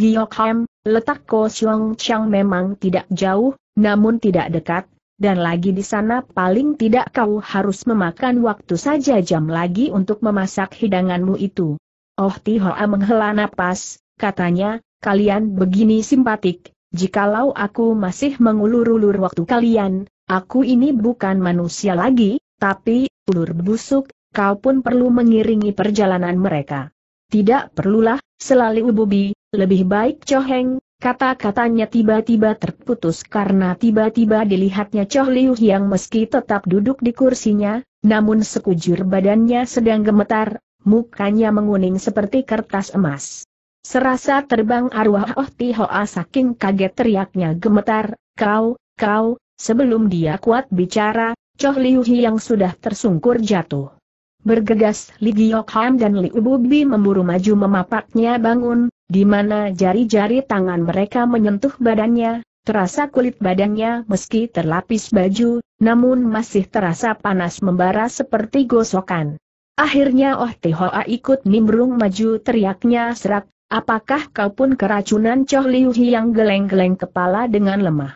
letak Ko Siong Chang memang tidak jauh, namun tidak dekat, dan lagi di sana paling tidak kau harus memakan waktu saja jam lagi untuk memasak hidanganmu itu. Oh Tihoa menghela napas, katanya, kalian begini simpatik, jikalau aku masih mengulur-ulur waktu kalian, aku ini bukan manusia lagi, tapi, ulur busuk, kau pun perlu mengiringi perjalanan mereka. Tidak perlulah, selalu ububi, lebih baik coheng, kata-katanya tiba-tiba terputus karena tiba-tiba dilihatnya Choh Liu yang meski tetap duduk di kursinya, namun sekujur badannya sedang gemetar, mukanya menguning seperti kertas emas. Serasa terbang arwah Oh Hoa saking kaget teriaknya gemetar, kau, kau, sebelum dia kuat bicara, Choh Liu yang sudah tersungkur jatuh. Bergegas Li Giok Ham dan Li Ububi memburu maju memapaknya bangun, di mana jari-jari tangan mereka menyentuh badannya, terasa kulit badannya meski terlapis baju, namun masih terasa panas membara seperti gosokan. Akhirnya Oh Tehoa ikut nimbrung maju teriaknya serak, apakah kau pun keracunan Choh Liu yang geleng-geleng kepala dengan lemah?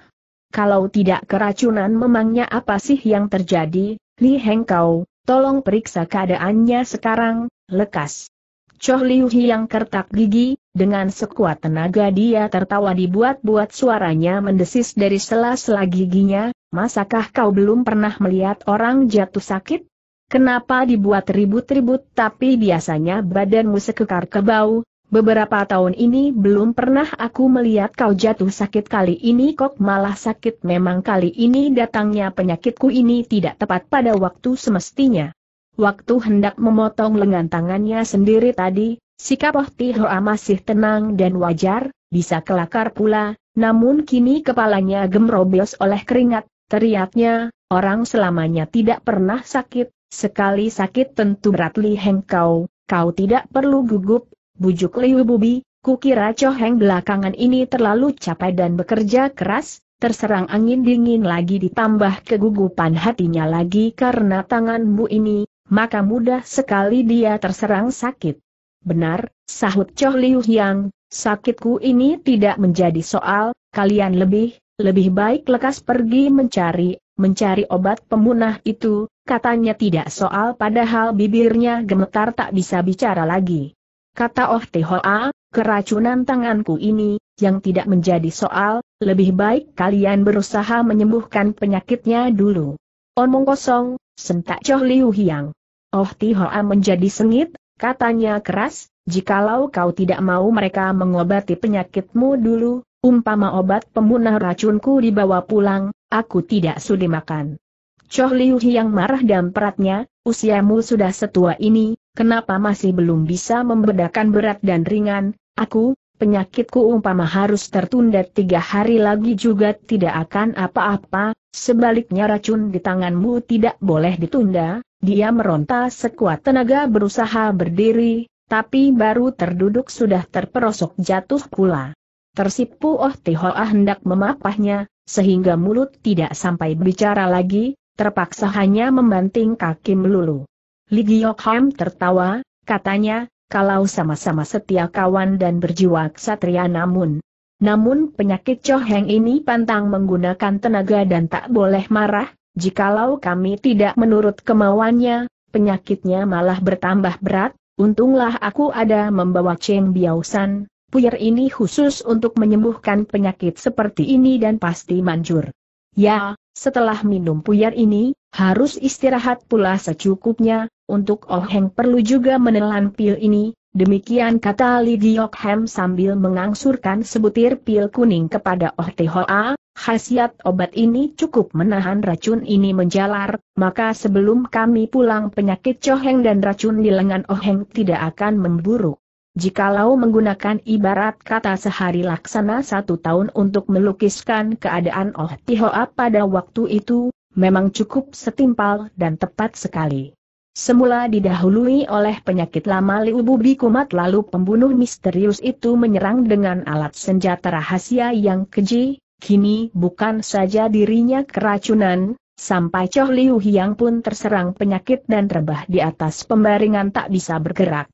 Kalau tidak keracunan memangnya apa sih yang terjadi, Li Heng kau, tolong periksa keadaannya sekarang, lekas. Choh Liu yang kertak gigi, dengan sekuat tenaga dia tertawa dibuat-buat suaranya mendesis dari sela-sela giginya, masakah kau belum pernah melihat orang jatuh sakit? Kenapa dibuat ribut-ribut tapi biasanya badanmu sekekar kebau, beberapa tahun ini belum pernah aku melihat kau jatuh sakit kali ini kok malah sakit memang kali ini datangnya penyakitku ini tidak tepat pada waktu semestinya. Waktu hendak memotong lengan tangannya sendiri tadi, sikap Oh Tihoa masih tenang dan wajar, bisa kelakar pula, namun kini kepalanya gemrobios oleh keringat, teriaknya, orang selamanya tidak pernah sakit, Sekali sakit tentu berat Li Heng kau, kau tidak perlu gugup, bujuk Liu Bubi, kukira heng belakangan ini terlalu capek dan bekerja keras, terserang angin dingin lagi ditambah kegugupan hatinya lagi karena tanganmu ini, maka mudah sekali dia terserang sakit. Benar, sahut Choh Liu Yang, sakitku ini tidak menjadi soal, kalian lebih, lebih baik lekas pergi mencari, mencari obat pemunah itu, Katanya tidak soal padahal bibirnya gemetar tak bisa bicara lagi. Kata Oh Tehoa, keracunan tanganku ini, yang tidak menjadi soal, lebih baik kalian berusaha menyembuhkan penyakitnya dulu. Omong kosong, sentak Choh Liu Hiang. Oh Tehoa menjadi sengit, katanya keras, jikalau kau tidak mau mereka mengobati penyakitmu dulu, umpama obat pembunuh racunku dibawa pulang, aku tidak sudi makan. Choh Liu yang marah dan peratnya, usiamu sudah setua ini, kenapa masih belum bisa membedakan berat dan ringan, aku, penyakitku umpama harus tertunda tiga hari lagi juga tidak akan apa-apa, sebaliknya racun di tanganmu tidak boleh ditunda, dia meronta sekuat tenaga berusaha berdiri, tapi baru terduduk sudah terperosok jatuh pula. Tersipu Oh Tihoa hendak memapahnya, sehingga mulut tidak sampai bicara lagi, terpaksa hanya membanting kaki melulu. Li Giokham tertawa, katanya, kalau sama-sama setia kawan dan berjiwa ksatria namun. Namun penyakit Cho ini pantang menggunakan tenaga dan tak boleh marah, jikalau kami tidak menurut kemauannya, penyakitnya malah bertambah berat, untunglah aku ada membawa Cheng Biausan, puyer ini khusus untuk menyembuhkan penyakit seperti ini dan pasti manjur. Ya, setelah minum puyar ini, harus istirahat pula secukupnya, untuk Oh perlu juga menelan pil ini, demikian kata Li Giok Hem sambil mengangsurkan sebutir pil kuning kepada Oh Hoa, khasiat obat ini cukup menahan racun ini menjalar, maka sebelum kami pulang penyakit Choheng dan racun di lengan Oh tidak akan memburuk. Jikalau menggunakan ibarat kata sehari laksana satu tahun untuk melukiskan keadaan Oh Tihoa pada waktu itu, memang cukup setimpal dan tepat sekali. Semula didahului oleh penyakit lama Liu Bubi Kumat lalu pembunuh misterius itu menyerang dengan alat senjata rahasia yang keji, kini bukan saja dirinya keracunan, sampai Choh Liu Hiang pun terserang penyakit dan rebah di atas pembaringan tak bisa bergerak.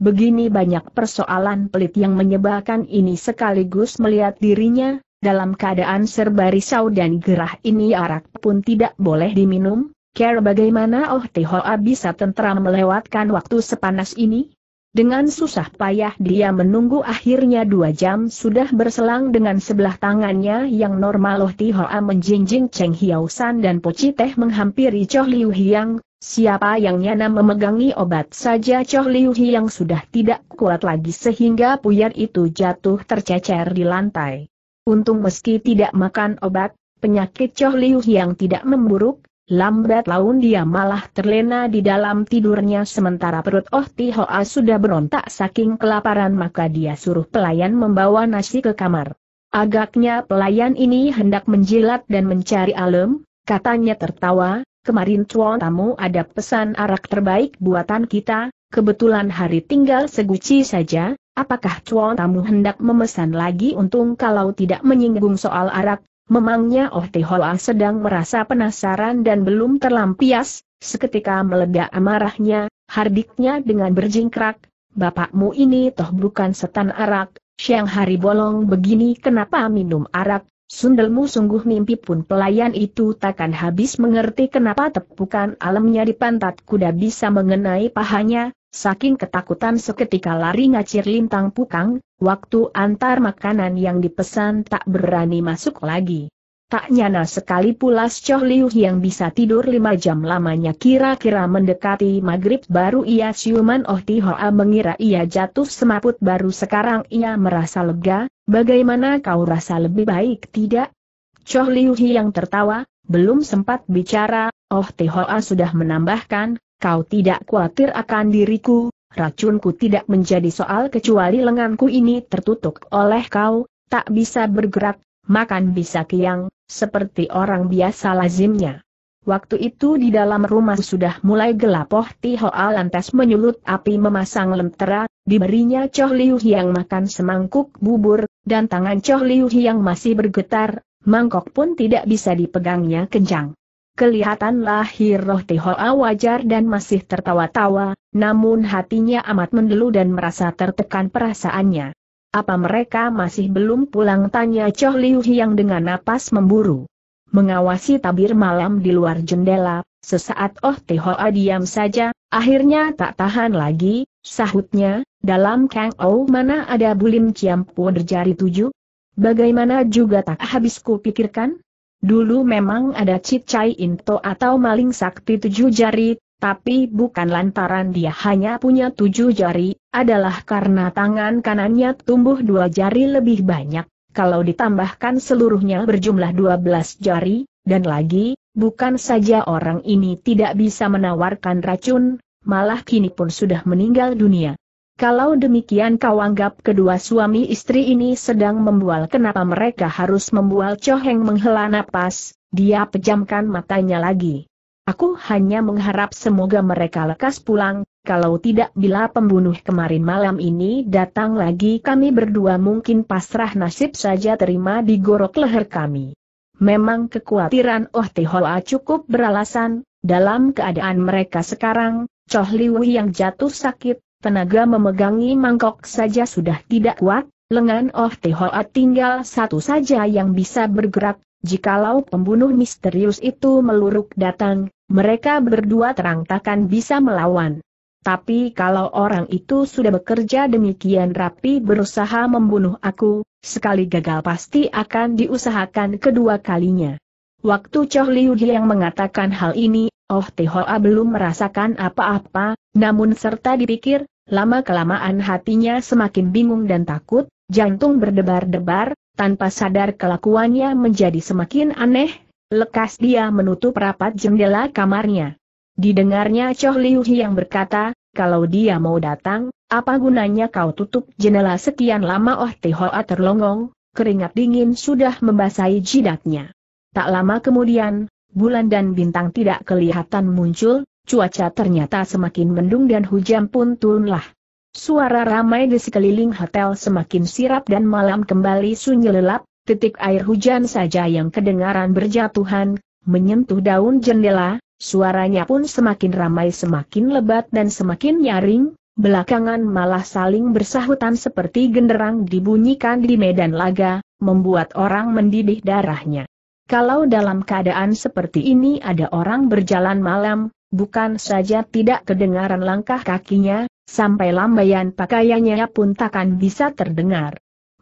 Begini banyak persoalan pelit yang menyebalkan ini sekaligus melihat dirinya, dalam keadaan serba risau dan gerah ini arak pun tidak boleh diminum, Kira bagaimana Oh Tihoa bisa tentram melewatkan waktu sepanas ini? Dengan susah payah dia menunggu akhirnya dua jam sudah berselang dengan sebelah tangannya yang normal Oh Tihoa menjinjing Cheng Hiao San dan pochi Teh menghampiri Choh Liu Hiang, Siapa yang nyana memegangi obat saja Choh Liu yang sudah tidak kuat lagi sehingga puyar itu jatuh tercecer di lantai. Untung meski tidak makan obat, penyakit Choh Liu yang tidak memburuk, lambat laun dia malah terlena di dalam tidurnya sementara perut Oh Ti Hoa sudah berontak saking kelaparan maka dia suruh pelayan membawa nasi ke kamar. Agaknya pelayan ini hendak menjilat dan mencari alam, katanya tertawa, kemarin cuan tamu ada pesan arak terbaik buatan kita, kebetulan hari tinggal seguci saja, apakah cuan tamu hendak memesan lagi untung kalau tidak menyinggung soal arak, memangnya Oh Tehoa sedang merasa penasaran dan belum terlampias, seketika meledak amarahnya, hardiknya dengan berjingkrak, bapakmu ini toh bukan setan arak, siang hari bolong begini kenapa minum arak, Sundelmu sungguh mimpi pun pelayan itu takkan habis mengerti kenapa tepukan alamnya di pantat kuda bisa mengenai pahanya, saking ketakutan seketika lari ngacir lintang pukang, waktu antar makanan yang dipesan tak berani masuk lagi. Tak nyana sekali pula Chow Liu yang bisa tidur lima jam lamanya kira-kira mendekati maghrib baru ia siuman Oh Tihoa mengira ia jatuh semaput baru sekarang ia merasa lega, bagaimana kau rasa lebih baik tidak? Chow Liu yang tertawa, belum sempat bicara, Oh Tihoa sudah menambahkan, kau tidak khawatir akan diriku, racunku tidak menjadi soal kecuali lenganku ini tertutup oleh kau, tak bisa bergerak, makan bisa kiang, seperti orang biasa lazimnya. Waktu itu di dalam rumah sudah mulai gelap Oh Tihoa lantas menyulut api memasang lentera, diberinya Choh Liu yang makan semangkuk bubur, dan tangan Choh Liu yang masih bergetar, mangkok pun tidak bisa dipegangnya kencang. Kelihatan lahir roh Tihoa wajar dan masih tertawa-tawa, namun hatinya amat mendelu dan merasa tertekan perasaannya. Apa mereka masih belum pulang tanya Choh Liu Hiang dengan napas memburu. Mengawasi tabir malam di luar jendela, sesaat Oh Te Hoa diam saja, akhirnya tak tahan lagi, sahutnya, dalam Kang Ou mana ada bulim ciampu berjari tujuh? Bagaimana juga tak habis kupikirkan? Dulu memang ada Cicai Into atau maling sakti tujuh jari, tapi bukan lantaran dia hanya punya tujuh jari, adalah karena tangan kanannya tumbuh dua jari lebih banyak, kalau ditambahkan seluruhnya berjumlah dua belas jari, dan lagi, bukan saja orang ini tidak bisa menawarkan racun, malah kini pun sudah meninggal dunia. Kalau demikian kau anggap kedua suami istri ini sedang membual kenapa mereka harus membual Coheng menghela napas, dia pejamkan matanya lagi. Aku hanya mengharap semoga mereka lekas pulang, kalau tidak bila pembunuh kemarin malam ini datang lagi kami berdua mungkin pasrah nasib saja terima di gorok leher kami. Memang kekhawatiran Oh Hoa cukup beralasan, dalam keadaan mereka sekarang, Choh Liu yang jatuh sakit, tenaga memegangi mangkok saja sudah tidak kuat, lengan Oh Hoa tinggal satu saja yang bisa bergerak, jikalau pembunuh misterius itu meluruk datang, mereka berdua terang takkan bisa melawan. Tapi kalau orang itu sudah bekerja demikian rapi berusaha membunuh aku, sekali gagal pasti akan diusahakan kedua kalinya. Waktu Choh Liu yang mengatakan hal ini, Oh Tihoa belum merasakan apa-apa, namun serta dipikir, lama-kelamaan hatinya semakin bingung dan takut, jantung berdebar-debar, tanpa sadar kelakuannya menjadi semakin aneh, Lekas dia menutup rapat jendela kamarnya. Didengarnya Choh Liu yang berkata, kalau dia mau datang, apa gunanya kau tutup jendela sekian lama Oh teh, Hoa terlongong, keringat dingin sudah membasahi jidatnya. Tak lama kemudian, bulan dan bintang tidak kelihatan muncul, cuaca ternyata semakin mendung dan hujan pun turunlah. Suara ramai di sekeliling hotel semakin sirap dan malam kembali sunyi lelap, titik air hujan saja yang kedengaran berjatuhan, menyentuh daun jendela, suaranya pun semakin ramai semakin lebat dan semakin nyaring, belakangan malah saling bersahutan seperti genderang dibunyikan di medan laga, membuat orang mendidih darahnya. Kalau dalam keadaan seperti ini ada orang berjalan malam, bukan saja tidak kedengaran langkah kakinya, sampai lambaian pakaiannya pun takkan bisa terdengar.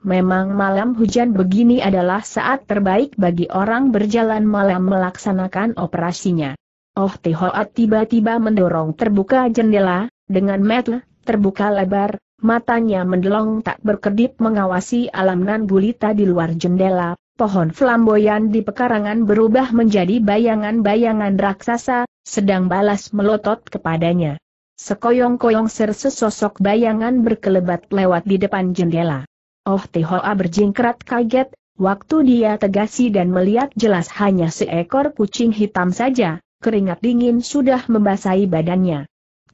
Memang malam hujan begini adalah saat terbaik bagi orang berjalan malam melaksanakan operasinya. Oh Tehoat tiba-tiba mendorong terbuka jendela, dengan metel, terbuka lebar, matanya mendelong tak berkedip mengawasi alam nan gulita di luar jendela, pohon flamboyan di pekarangan berubah menjadi bayangan-bayangan raksasa, sedang balas melotot kepadanya. Sekoyong-koyong ser sesosok bayangan berkelebat lewat di depan jendela. Oh Tehoa berjingkrat kaget, waktu dia tegasi dan melihat jelas hanya seekor kucing hitam saja, keringat dingin sudah membasahi badannya.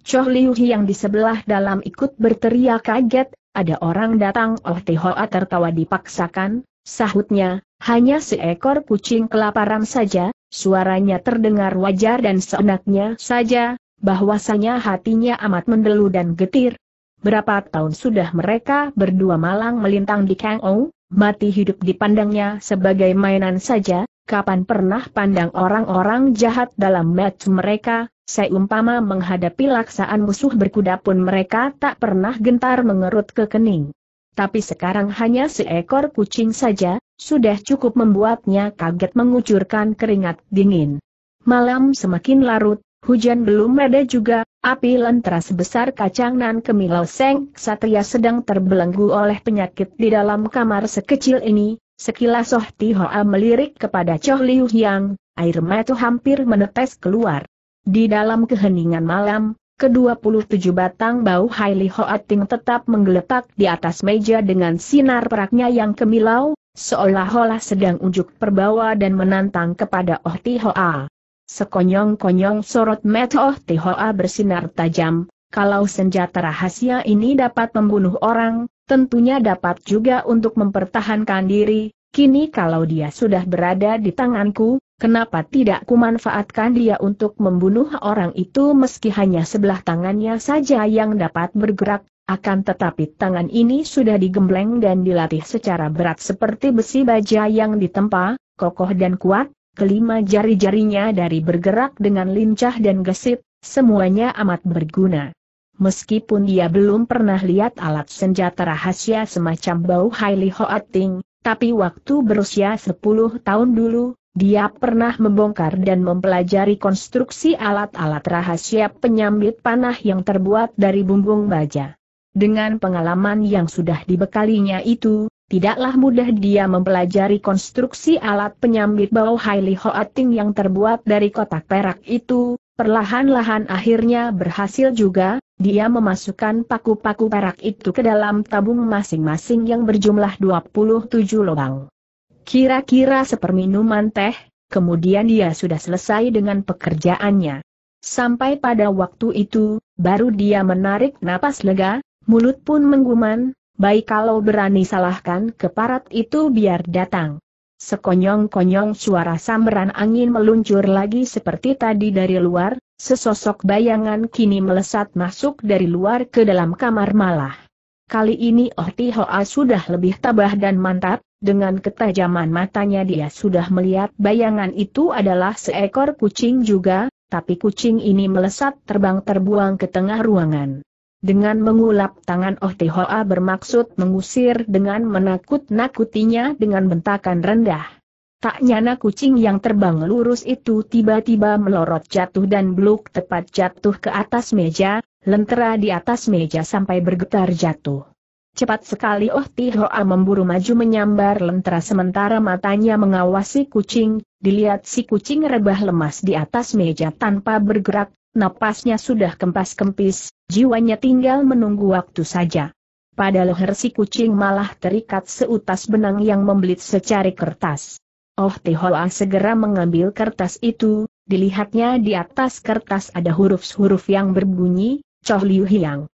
Choh Liu yang di sebelah dalam ikut berteriak kaget, ada orang datang Oh Tehoa tertawa dipaksakan, sahutnya, hanya seekor kucing kelaparan saja, suaranya terdengar wajar dan seenaknya saja, bahwasanya hatinya amat mendelu dan getir, Berapa tahun sudah mereka berdua malang melintang di Kang Ou, mati hidup dipandangnya sebagai mainan saja, kapan pernah pandang orang-orang jahat dalam match mereka, seumpama menghadapi laksaan musuh berkuda pun mereka tak pernah gentar mengerut ke kening. Tapi sekarang hanya seekor kucing saja, sudah cukup membuatnya kaget mengucurkan keringat dingin. Malam semakin larut, Hujan belum ada juga, api lentera sebesar kacang nan kemilau seng satria sedang terbelenggu oleh penyakit di dalam kamar sekecil ini. Sekilas Soh Hoa melirik kepada Choh Liu Yang, air mata hampir menetes keluar. Di dalam keheningan malam, ke-27 batang bau Hai Li Hoa Ting tetap menggeletak di atas meja dengan sinar peraknya yang kemilau, seolah-olah sedang unjuk perbawa dan menantang kepada Oh Hoa. Sekonyong-konyong sorot metoh Oh Tihoa bersinar tajam, kalau senjata rahasia ini dapat membunuh orang, tentunya dapat juga untuk mempertahankan diri, kini kalau dia sudah berada di tanganku, kenapa tidak kumanfaatkan dia untuk membunuh orang itu meski hanya sebelah tangannya saja yang dapat bergerak, akan tetapi tangan ini sudah digembleng dan dilatih secara berat seperti besi baja yang ditempa, kokoh dan kuat, kelima jari-jarinya dari bergerak dengan lincah dan gesit, semuanya amat berguna. Meskipun dia belum pernah lihat alat senjata rahasia semacam bau Haili Hoating, tapi waktu berusia 10 tahun dulu, dia pernah membongkar dan mempelajari konstruksi alat-alat rahasia penyambit panah yang terbuat dari bumbung baja. Dengan pengalaman yang sudah dibekalinya itu, Tidaklah mudah dia mempelajari konstruksi alat penyambit bau Haili Hoating yang terbuat dari kotak perak itu, perlahan-lahan akhirnya berhasil juga, dia memasukkan paku-paku perak itu ke dalam tabung masing-masing yang berjumlah 27 lubang. Kira-kira seperminuman teh, kemudian dia sudah selesai dengan pekerjaannya. Sampai pada waktu itu, baru dia menarik napas lega, mulut pun mengguman, baik kalau berani salahkan keparat itu biar datang. Sekonyong-konyong suara samberan angin meluncur lagi seperti tadi dari luar, sesosok bayangan kini melesat masuk dari luar ke dalam kamar malah. Kali ini Oh Tihoa sudah lebih tabah dan mantap, dengan ketajaman matanya dia sudah melihat bayangan itu adalah seekor kucing juga, tapi kucing ini melesat terbang terbuang ke tengah ruangan. Dengan mengulap tangan Oh Tehoa bermaksud mengusir dengan menakut-nakutinya dengan bentakan rendah. Tak nyana kucing yang terbang lurus itu tiba-tiba melorot jatuh dan bluk tepat jatuh ke atas meja, lentera di atas meja sampai bergetar jatuh. Cepat sekali Oh Tihoa memburu maju menyambar lentera sementara matanya mengawasi kucing, dilihat si kucing rebah lemas di atas meja tanpa bergerak, napasnya sudah kempas-kempis, Jiwanya tinggal menunggu waktu saja. Pada leher si kucing malah terikat seutas benang yang membelit secari kertas. Oh Tihoa segera mengambil kertas itu, dilihatnya di atas kertas ada huruf-huruf yang berbunyi, Choh Liu Hiang.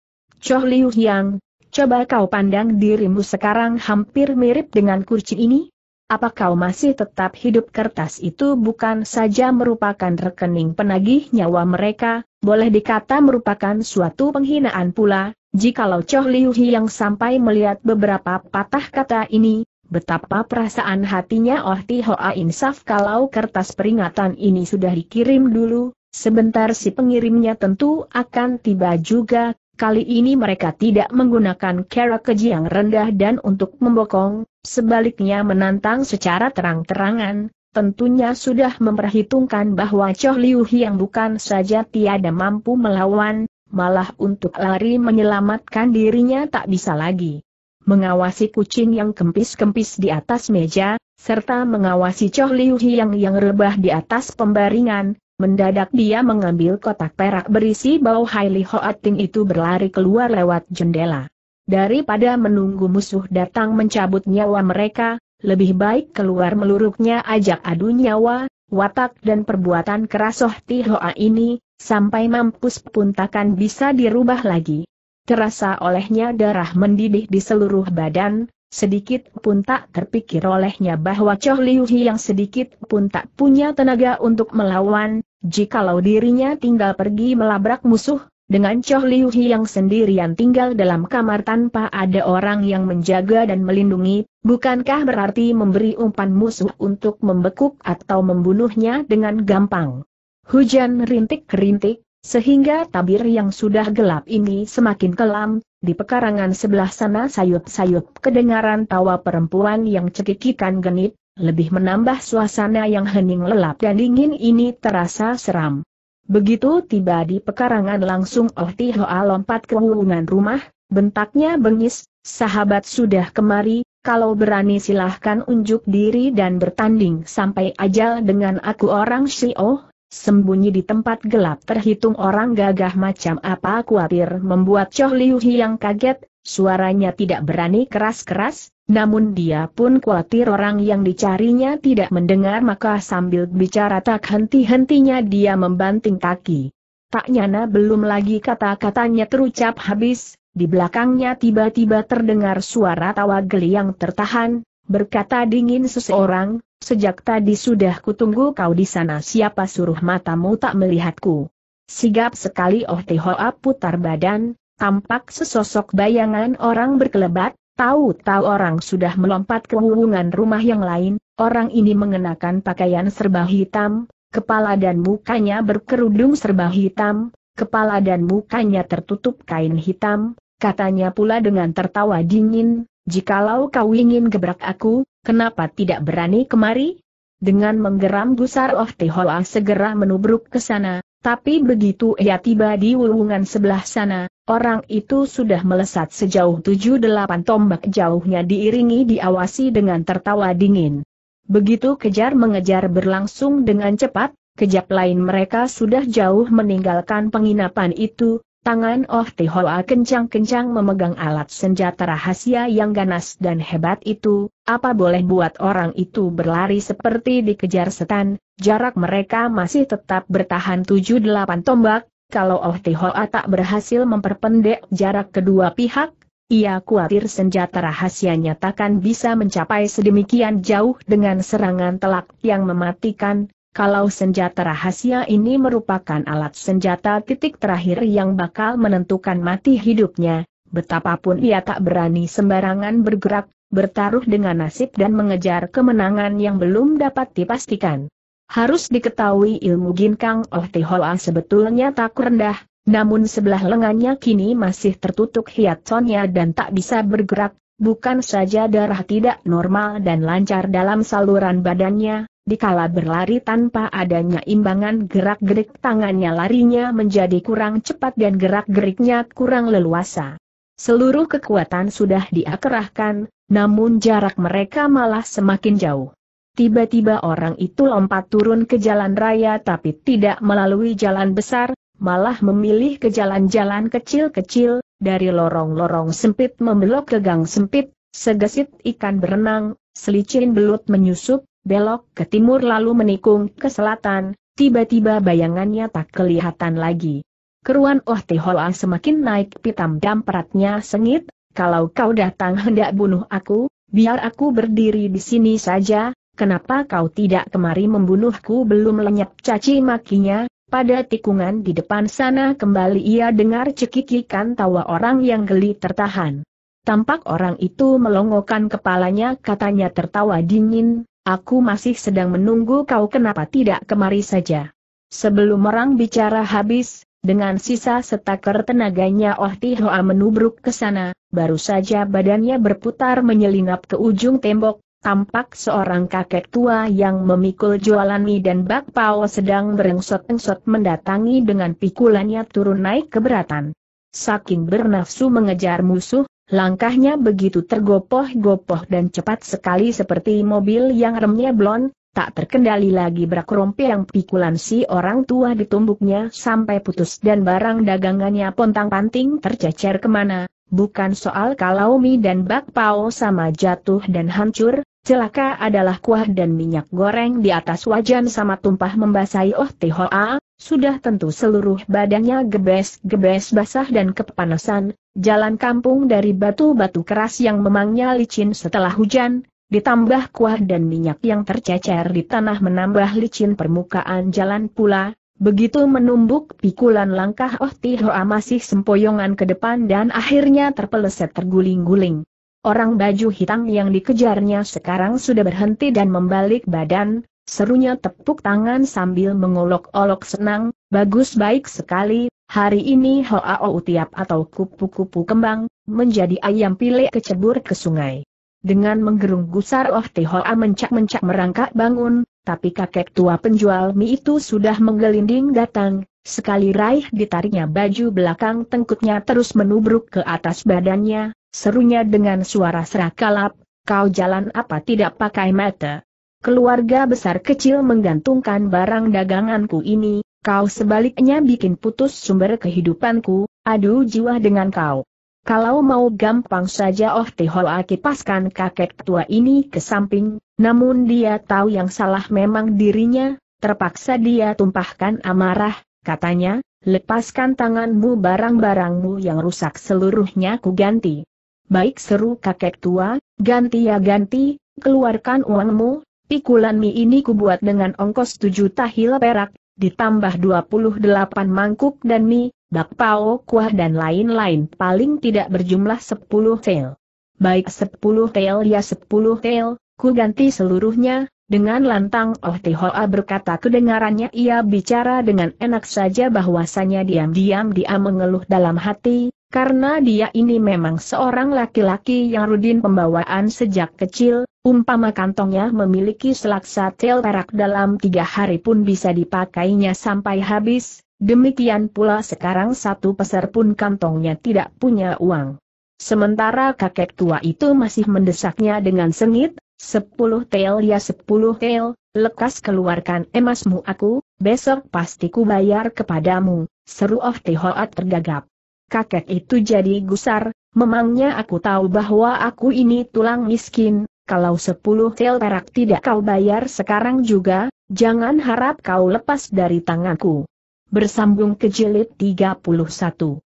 Choh Liu Hiang, coba kau pandang dirimu sekarang hampir mirip dengan kucing ini? Apa kau masih tetap hidup kertas itu bukan saja merupakan rekening penagih nyawa mereka, boleh dikata merupakan suatu penghinaan pula, jikalau Choh Liu yang sampai melihat beberapa patah kata ini, betapa perasaan hatinya Oh Ti Hoa insaf kalau kertas peringatan ini sudah dikirim dulu, sebentar si pengirimnya tentu akan tiba juga, Kali ini mereka tidak menggunakan cara keji yang rendah dan untuk membokong, sebaliknya menantang secara terang-terangan, tentunya sudah memperhitungkan bahwa Choh Liu yang bukan saja tiada mampu melawan, malah untuk lari menyelamatkan dirinya tak bisa lagi. Mengawasi kucing yang kempis-kempis di atas meja, serta mengawasi Choh Liu yang yang rebah di atas pembaringan, Mendadak dia mengambil kotak perak berisi bau Haili Hoating itu berlari keluar lewat jendela. Daripada menunggu musuh datang mencabut nyawa mereka, lebih baik keluar meluruknya ajak adu nyawa, watak dan perbuatan keras Soh Tihoa ini, sampai mampus pun takkan bisa dirubah lagi. Terasa olehnya darah mendidih di seluruh badan, sedikit pun tak terpikir olehnya bahwa Choh Liu Hi yang sedikit pun tak punya tenaga untuk melawan, jikalau dirinya tinggal pergi melabrak musuh, dengan Choh Liu Hi yang sendirian tinggal dalam kamar tanpa ada orang yang menjaga dan melindungi, bukankah berarti memberi umpan musuh untuk membekuk atau membunuhnya dengan gampang. Hujan rintik-rintik, sehingga tabir yang sudah gelap ini semakin kelam, di pekarangan sebelah sana sayup-sayup kedengaran tawa perempuan yang cekikikan genit, lebih menambah suasana yang hening lelap dan dingin ini terasa seram. Begitu tiba di pekarangan langsung Oh Tihoa lompat ke hubungan rumah, bentaknya bengis, sahabat sudah kemari, kalau berani silahkan unjuk diri dan bertanding sampai ajal dengan aku orang Shio, Sembunyi di tempat gelap terhitung orang gagah macam apa kuatir membuat Choh Liu yang kaget, suaranya tidak berani keras-keras, namun dia pun kuatir orang yang dicarinya tidak mendengar maka sambil bicara tak henti-hentinya dia membanting kaki. Tak nyana belum lagi kata-katanya terucap habis, di belakangnya tiba-tiba terdengar suara tawa geli yang tertahan, berkata dingin seseorang, Sejak tadi sudah kutunggu kau di sana siapa suruh matamu tak melihatku. Sigap sekali Oh Tehoa putar badan, tampak sesosok bayangan orang berkelebat, tahu-tahu orang sudah melompat ke hubungan rumah yang lain, orang ini mengenakan pakaian serba hitam, kepala dan mukanya berkerudung serba hitam, kepala dan mukanya tertutup kain hitam, katanya pula dengan tertawa dingin, jikalau kau ingin gebrak aku, Kenapa tidak berani kemari? Dengan menggeram Gusar of Tihoa segera menubruk ke sana, tapi begitu ia tiba di wulungan sebelah sana, orang itu sudah melesat sejauh tujuh delapan tombak jauhnya diiringi diawasi dengan tertawa dingin. Begitu kejar mengejar berlangsung dengan cepat, kejap lain mereka sudah jauh meninggalkan penginapan itu, Tangan Of Tihoa kencang-kencang memegang alat senjata rahasia yang ganas dan hebat itu, apa boleh buat orang itu berlari seperti dikejar setan, jarak mereka masih tetap bertahan 7-8 tombak, kalau Oh Tihoa tak berhasil memperpendek jarak kedua pihak, ia khawatir senjata rahasianya takkan bisa mencapai sedemikian jauh dengan serangan telak yang mematikan, kalau senjata rahasia ini merupakan alat senjata titik terakhir yang bakal menentukan mati hidupnya, betapapun ia tak berani sembarangan bergerak, bertaruh dengan nasib dan mengejar kemenangan yang belum dapat dipastikan. Harus diketahui ilmu ginkang oleh oh Tihoa sebetulnya tak rendah, namun sebelah lengannya kini masih tertutup hiatsonnya dan tak bisa bergerak, bukan saja darah tidak normal dan lancar dalam saluran badannya, Dikala berlari tanpa adanya imbangan gerak-gerik tangannya larinya menjadi kurang cepat dan gerak-geriknya kurang leluasa. Seluruh kekuatan sudah diakerahkan, namun jarak mereka malah semakin jauh. Tiba-tiba orang itu lompat turun ke jalan raya tapi tidak melalui jalan besar, malah memilih ke jalan-jalan kecil-kecil, dari lorong-lorong sempit membelok ke gang sempit, segesit ikan berenang, selicin belut menyusup, belok ke timur lalu menikung ke selatan, tiba-tiba bayangannya tak kelihatan lagi. Keruan Oh Tehoa semakin naik pitam dampratnya sengit, kalau kau datang hendak bunuh aku, biar aku berdiri di sini saja, kenapa kau tidak kemari membunuhku belum lenyap caci makinya, pada tikungan di depan sana kembali ia dengar cekikikan tawa orang yang geli tertahan. Tampak orang itu melongokkan kepalanya katanya tertawa dingin, Aku masih sedang menunggu kau kenapa tidak kemari saja. Sebelum orang bicara habis, dengan sisa setaker tenaganya Oh Tihoa menubruk ke sana, baru saja badannya berputar menyelinap ke ujung tembok, tampak seorang kakek tua yang memikul jualan mie dan bakpao sedang berengsot-engsot mendatangi dengan pikulannya turun naik keberatan. Saking bernafsu mengejar musuh, Langkahnya begitu tergopoh-gopoh dan cepat sekali seperti mobil yang remnya blon, tak terkendali lagi berakrompi yang pikulan si orang tua ditumbuknya sampai putus dan barang dagangannya pontang-panting tercecer kemana, bukan soal kalau mie dan bakpao sama jatuh dan hancur, celaka adalah kuah dan minyak goreng di atas wajan sama tumpah membasahi oh tihoa, sudah tentu seluruh badannya gebes-gebes basah dan kepanasan, Jalan kampung dari batu-batu keras yang memangnya licin setelah hujan, ditambah kuah dan minyak yang tercecer di tanah menambah licin permukaan jalan pula, Begitu menumbuk pikulan langkah Oh Tihoa masih sempoyongan ke depan dan akhirnya terpeleset terguling-guling. Orang baju hitam yang dikejarnya sekarang sudah berhenti dan membalik badan, serunya tepuk tangan sambil mengolok-olok senang, bagus baik sekali, Hari ini Hoao Tiap atau kupu-kupu kembang, menjadi ayam pilek kecebur ke sungai. Dengan menggerung gusar Oh Hoa mencak-mencak merangkak bangun, tapi kakek tua penjual mie itu sudah menggelinding datang, sekali raih ditariknya baju belakang tengkutnya terus menubruk ke atas badannya, serunya dengan suara serak kalap, kau jalan apa tidak pakai mata. Keluarga besar kecil menggantungkan barang daganganku ini, Kau sebaliknya bikin putus sumber kehidupanku, aduh jiwa dengan kau. Kalau mau gampang saja Oh Tihola kipaskan kakek tua ini ke samping, namun dia tahu yang salah memang dirinya, terpaksa dia tumpahkan amarah, katanya, lepaskan tanganmu barang-barangmu yang rusak seluruhnya ku ganti. Baik seru kakek tua, ganti ya ganti, keluarkan uangmu, pikulan mie ini kubuat dengan ongkos tujuh tahil perak, ditambah 28 mangkuk dan mie, bakpao kuah dan lain-lain paling tidak berjumlah 10 tel. Baik 10 tel ya 10 tel, ku ganti seluruhnya, dengan lantang Oh Tihoa berkata kedengarannya ia bicara dengan enak saja bahwasanya diam-diam dia mengeluh dalam hati, karena dia ini memang seorang laki-laki yang rudin pembawaan sejak kecil, umpama kantongnya memiliki selaksa tel perak dalam tiga hari pun bisa dipakainya sampai habis, demikian pula sekarang satu peser pun kantongnya tidak punya uang. Sementara kakek tua itu masih mendesaknya dengan sengit, sepuluh tel ya sepuluh tel, lekas keluarkan emasmu eh, aku, besok pasti ku bayar kepadamu, seru of Tihoat tergagap kakek itu jadi gusar, memangnya aku tahu bahwa aku ini tulang miskin, kalau sepuluh tel perak tidak kau bayar sekarang juga, jangan harap kau lepas dari tanganku. Bersambung ke jilid 31.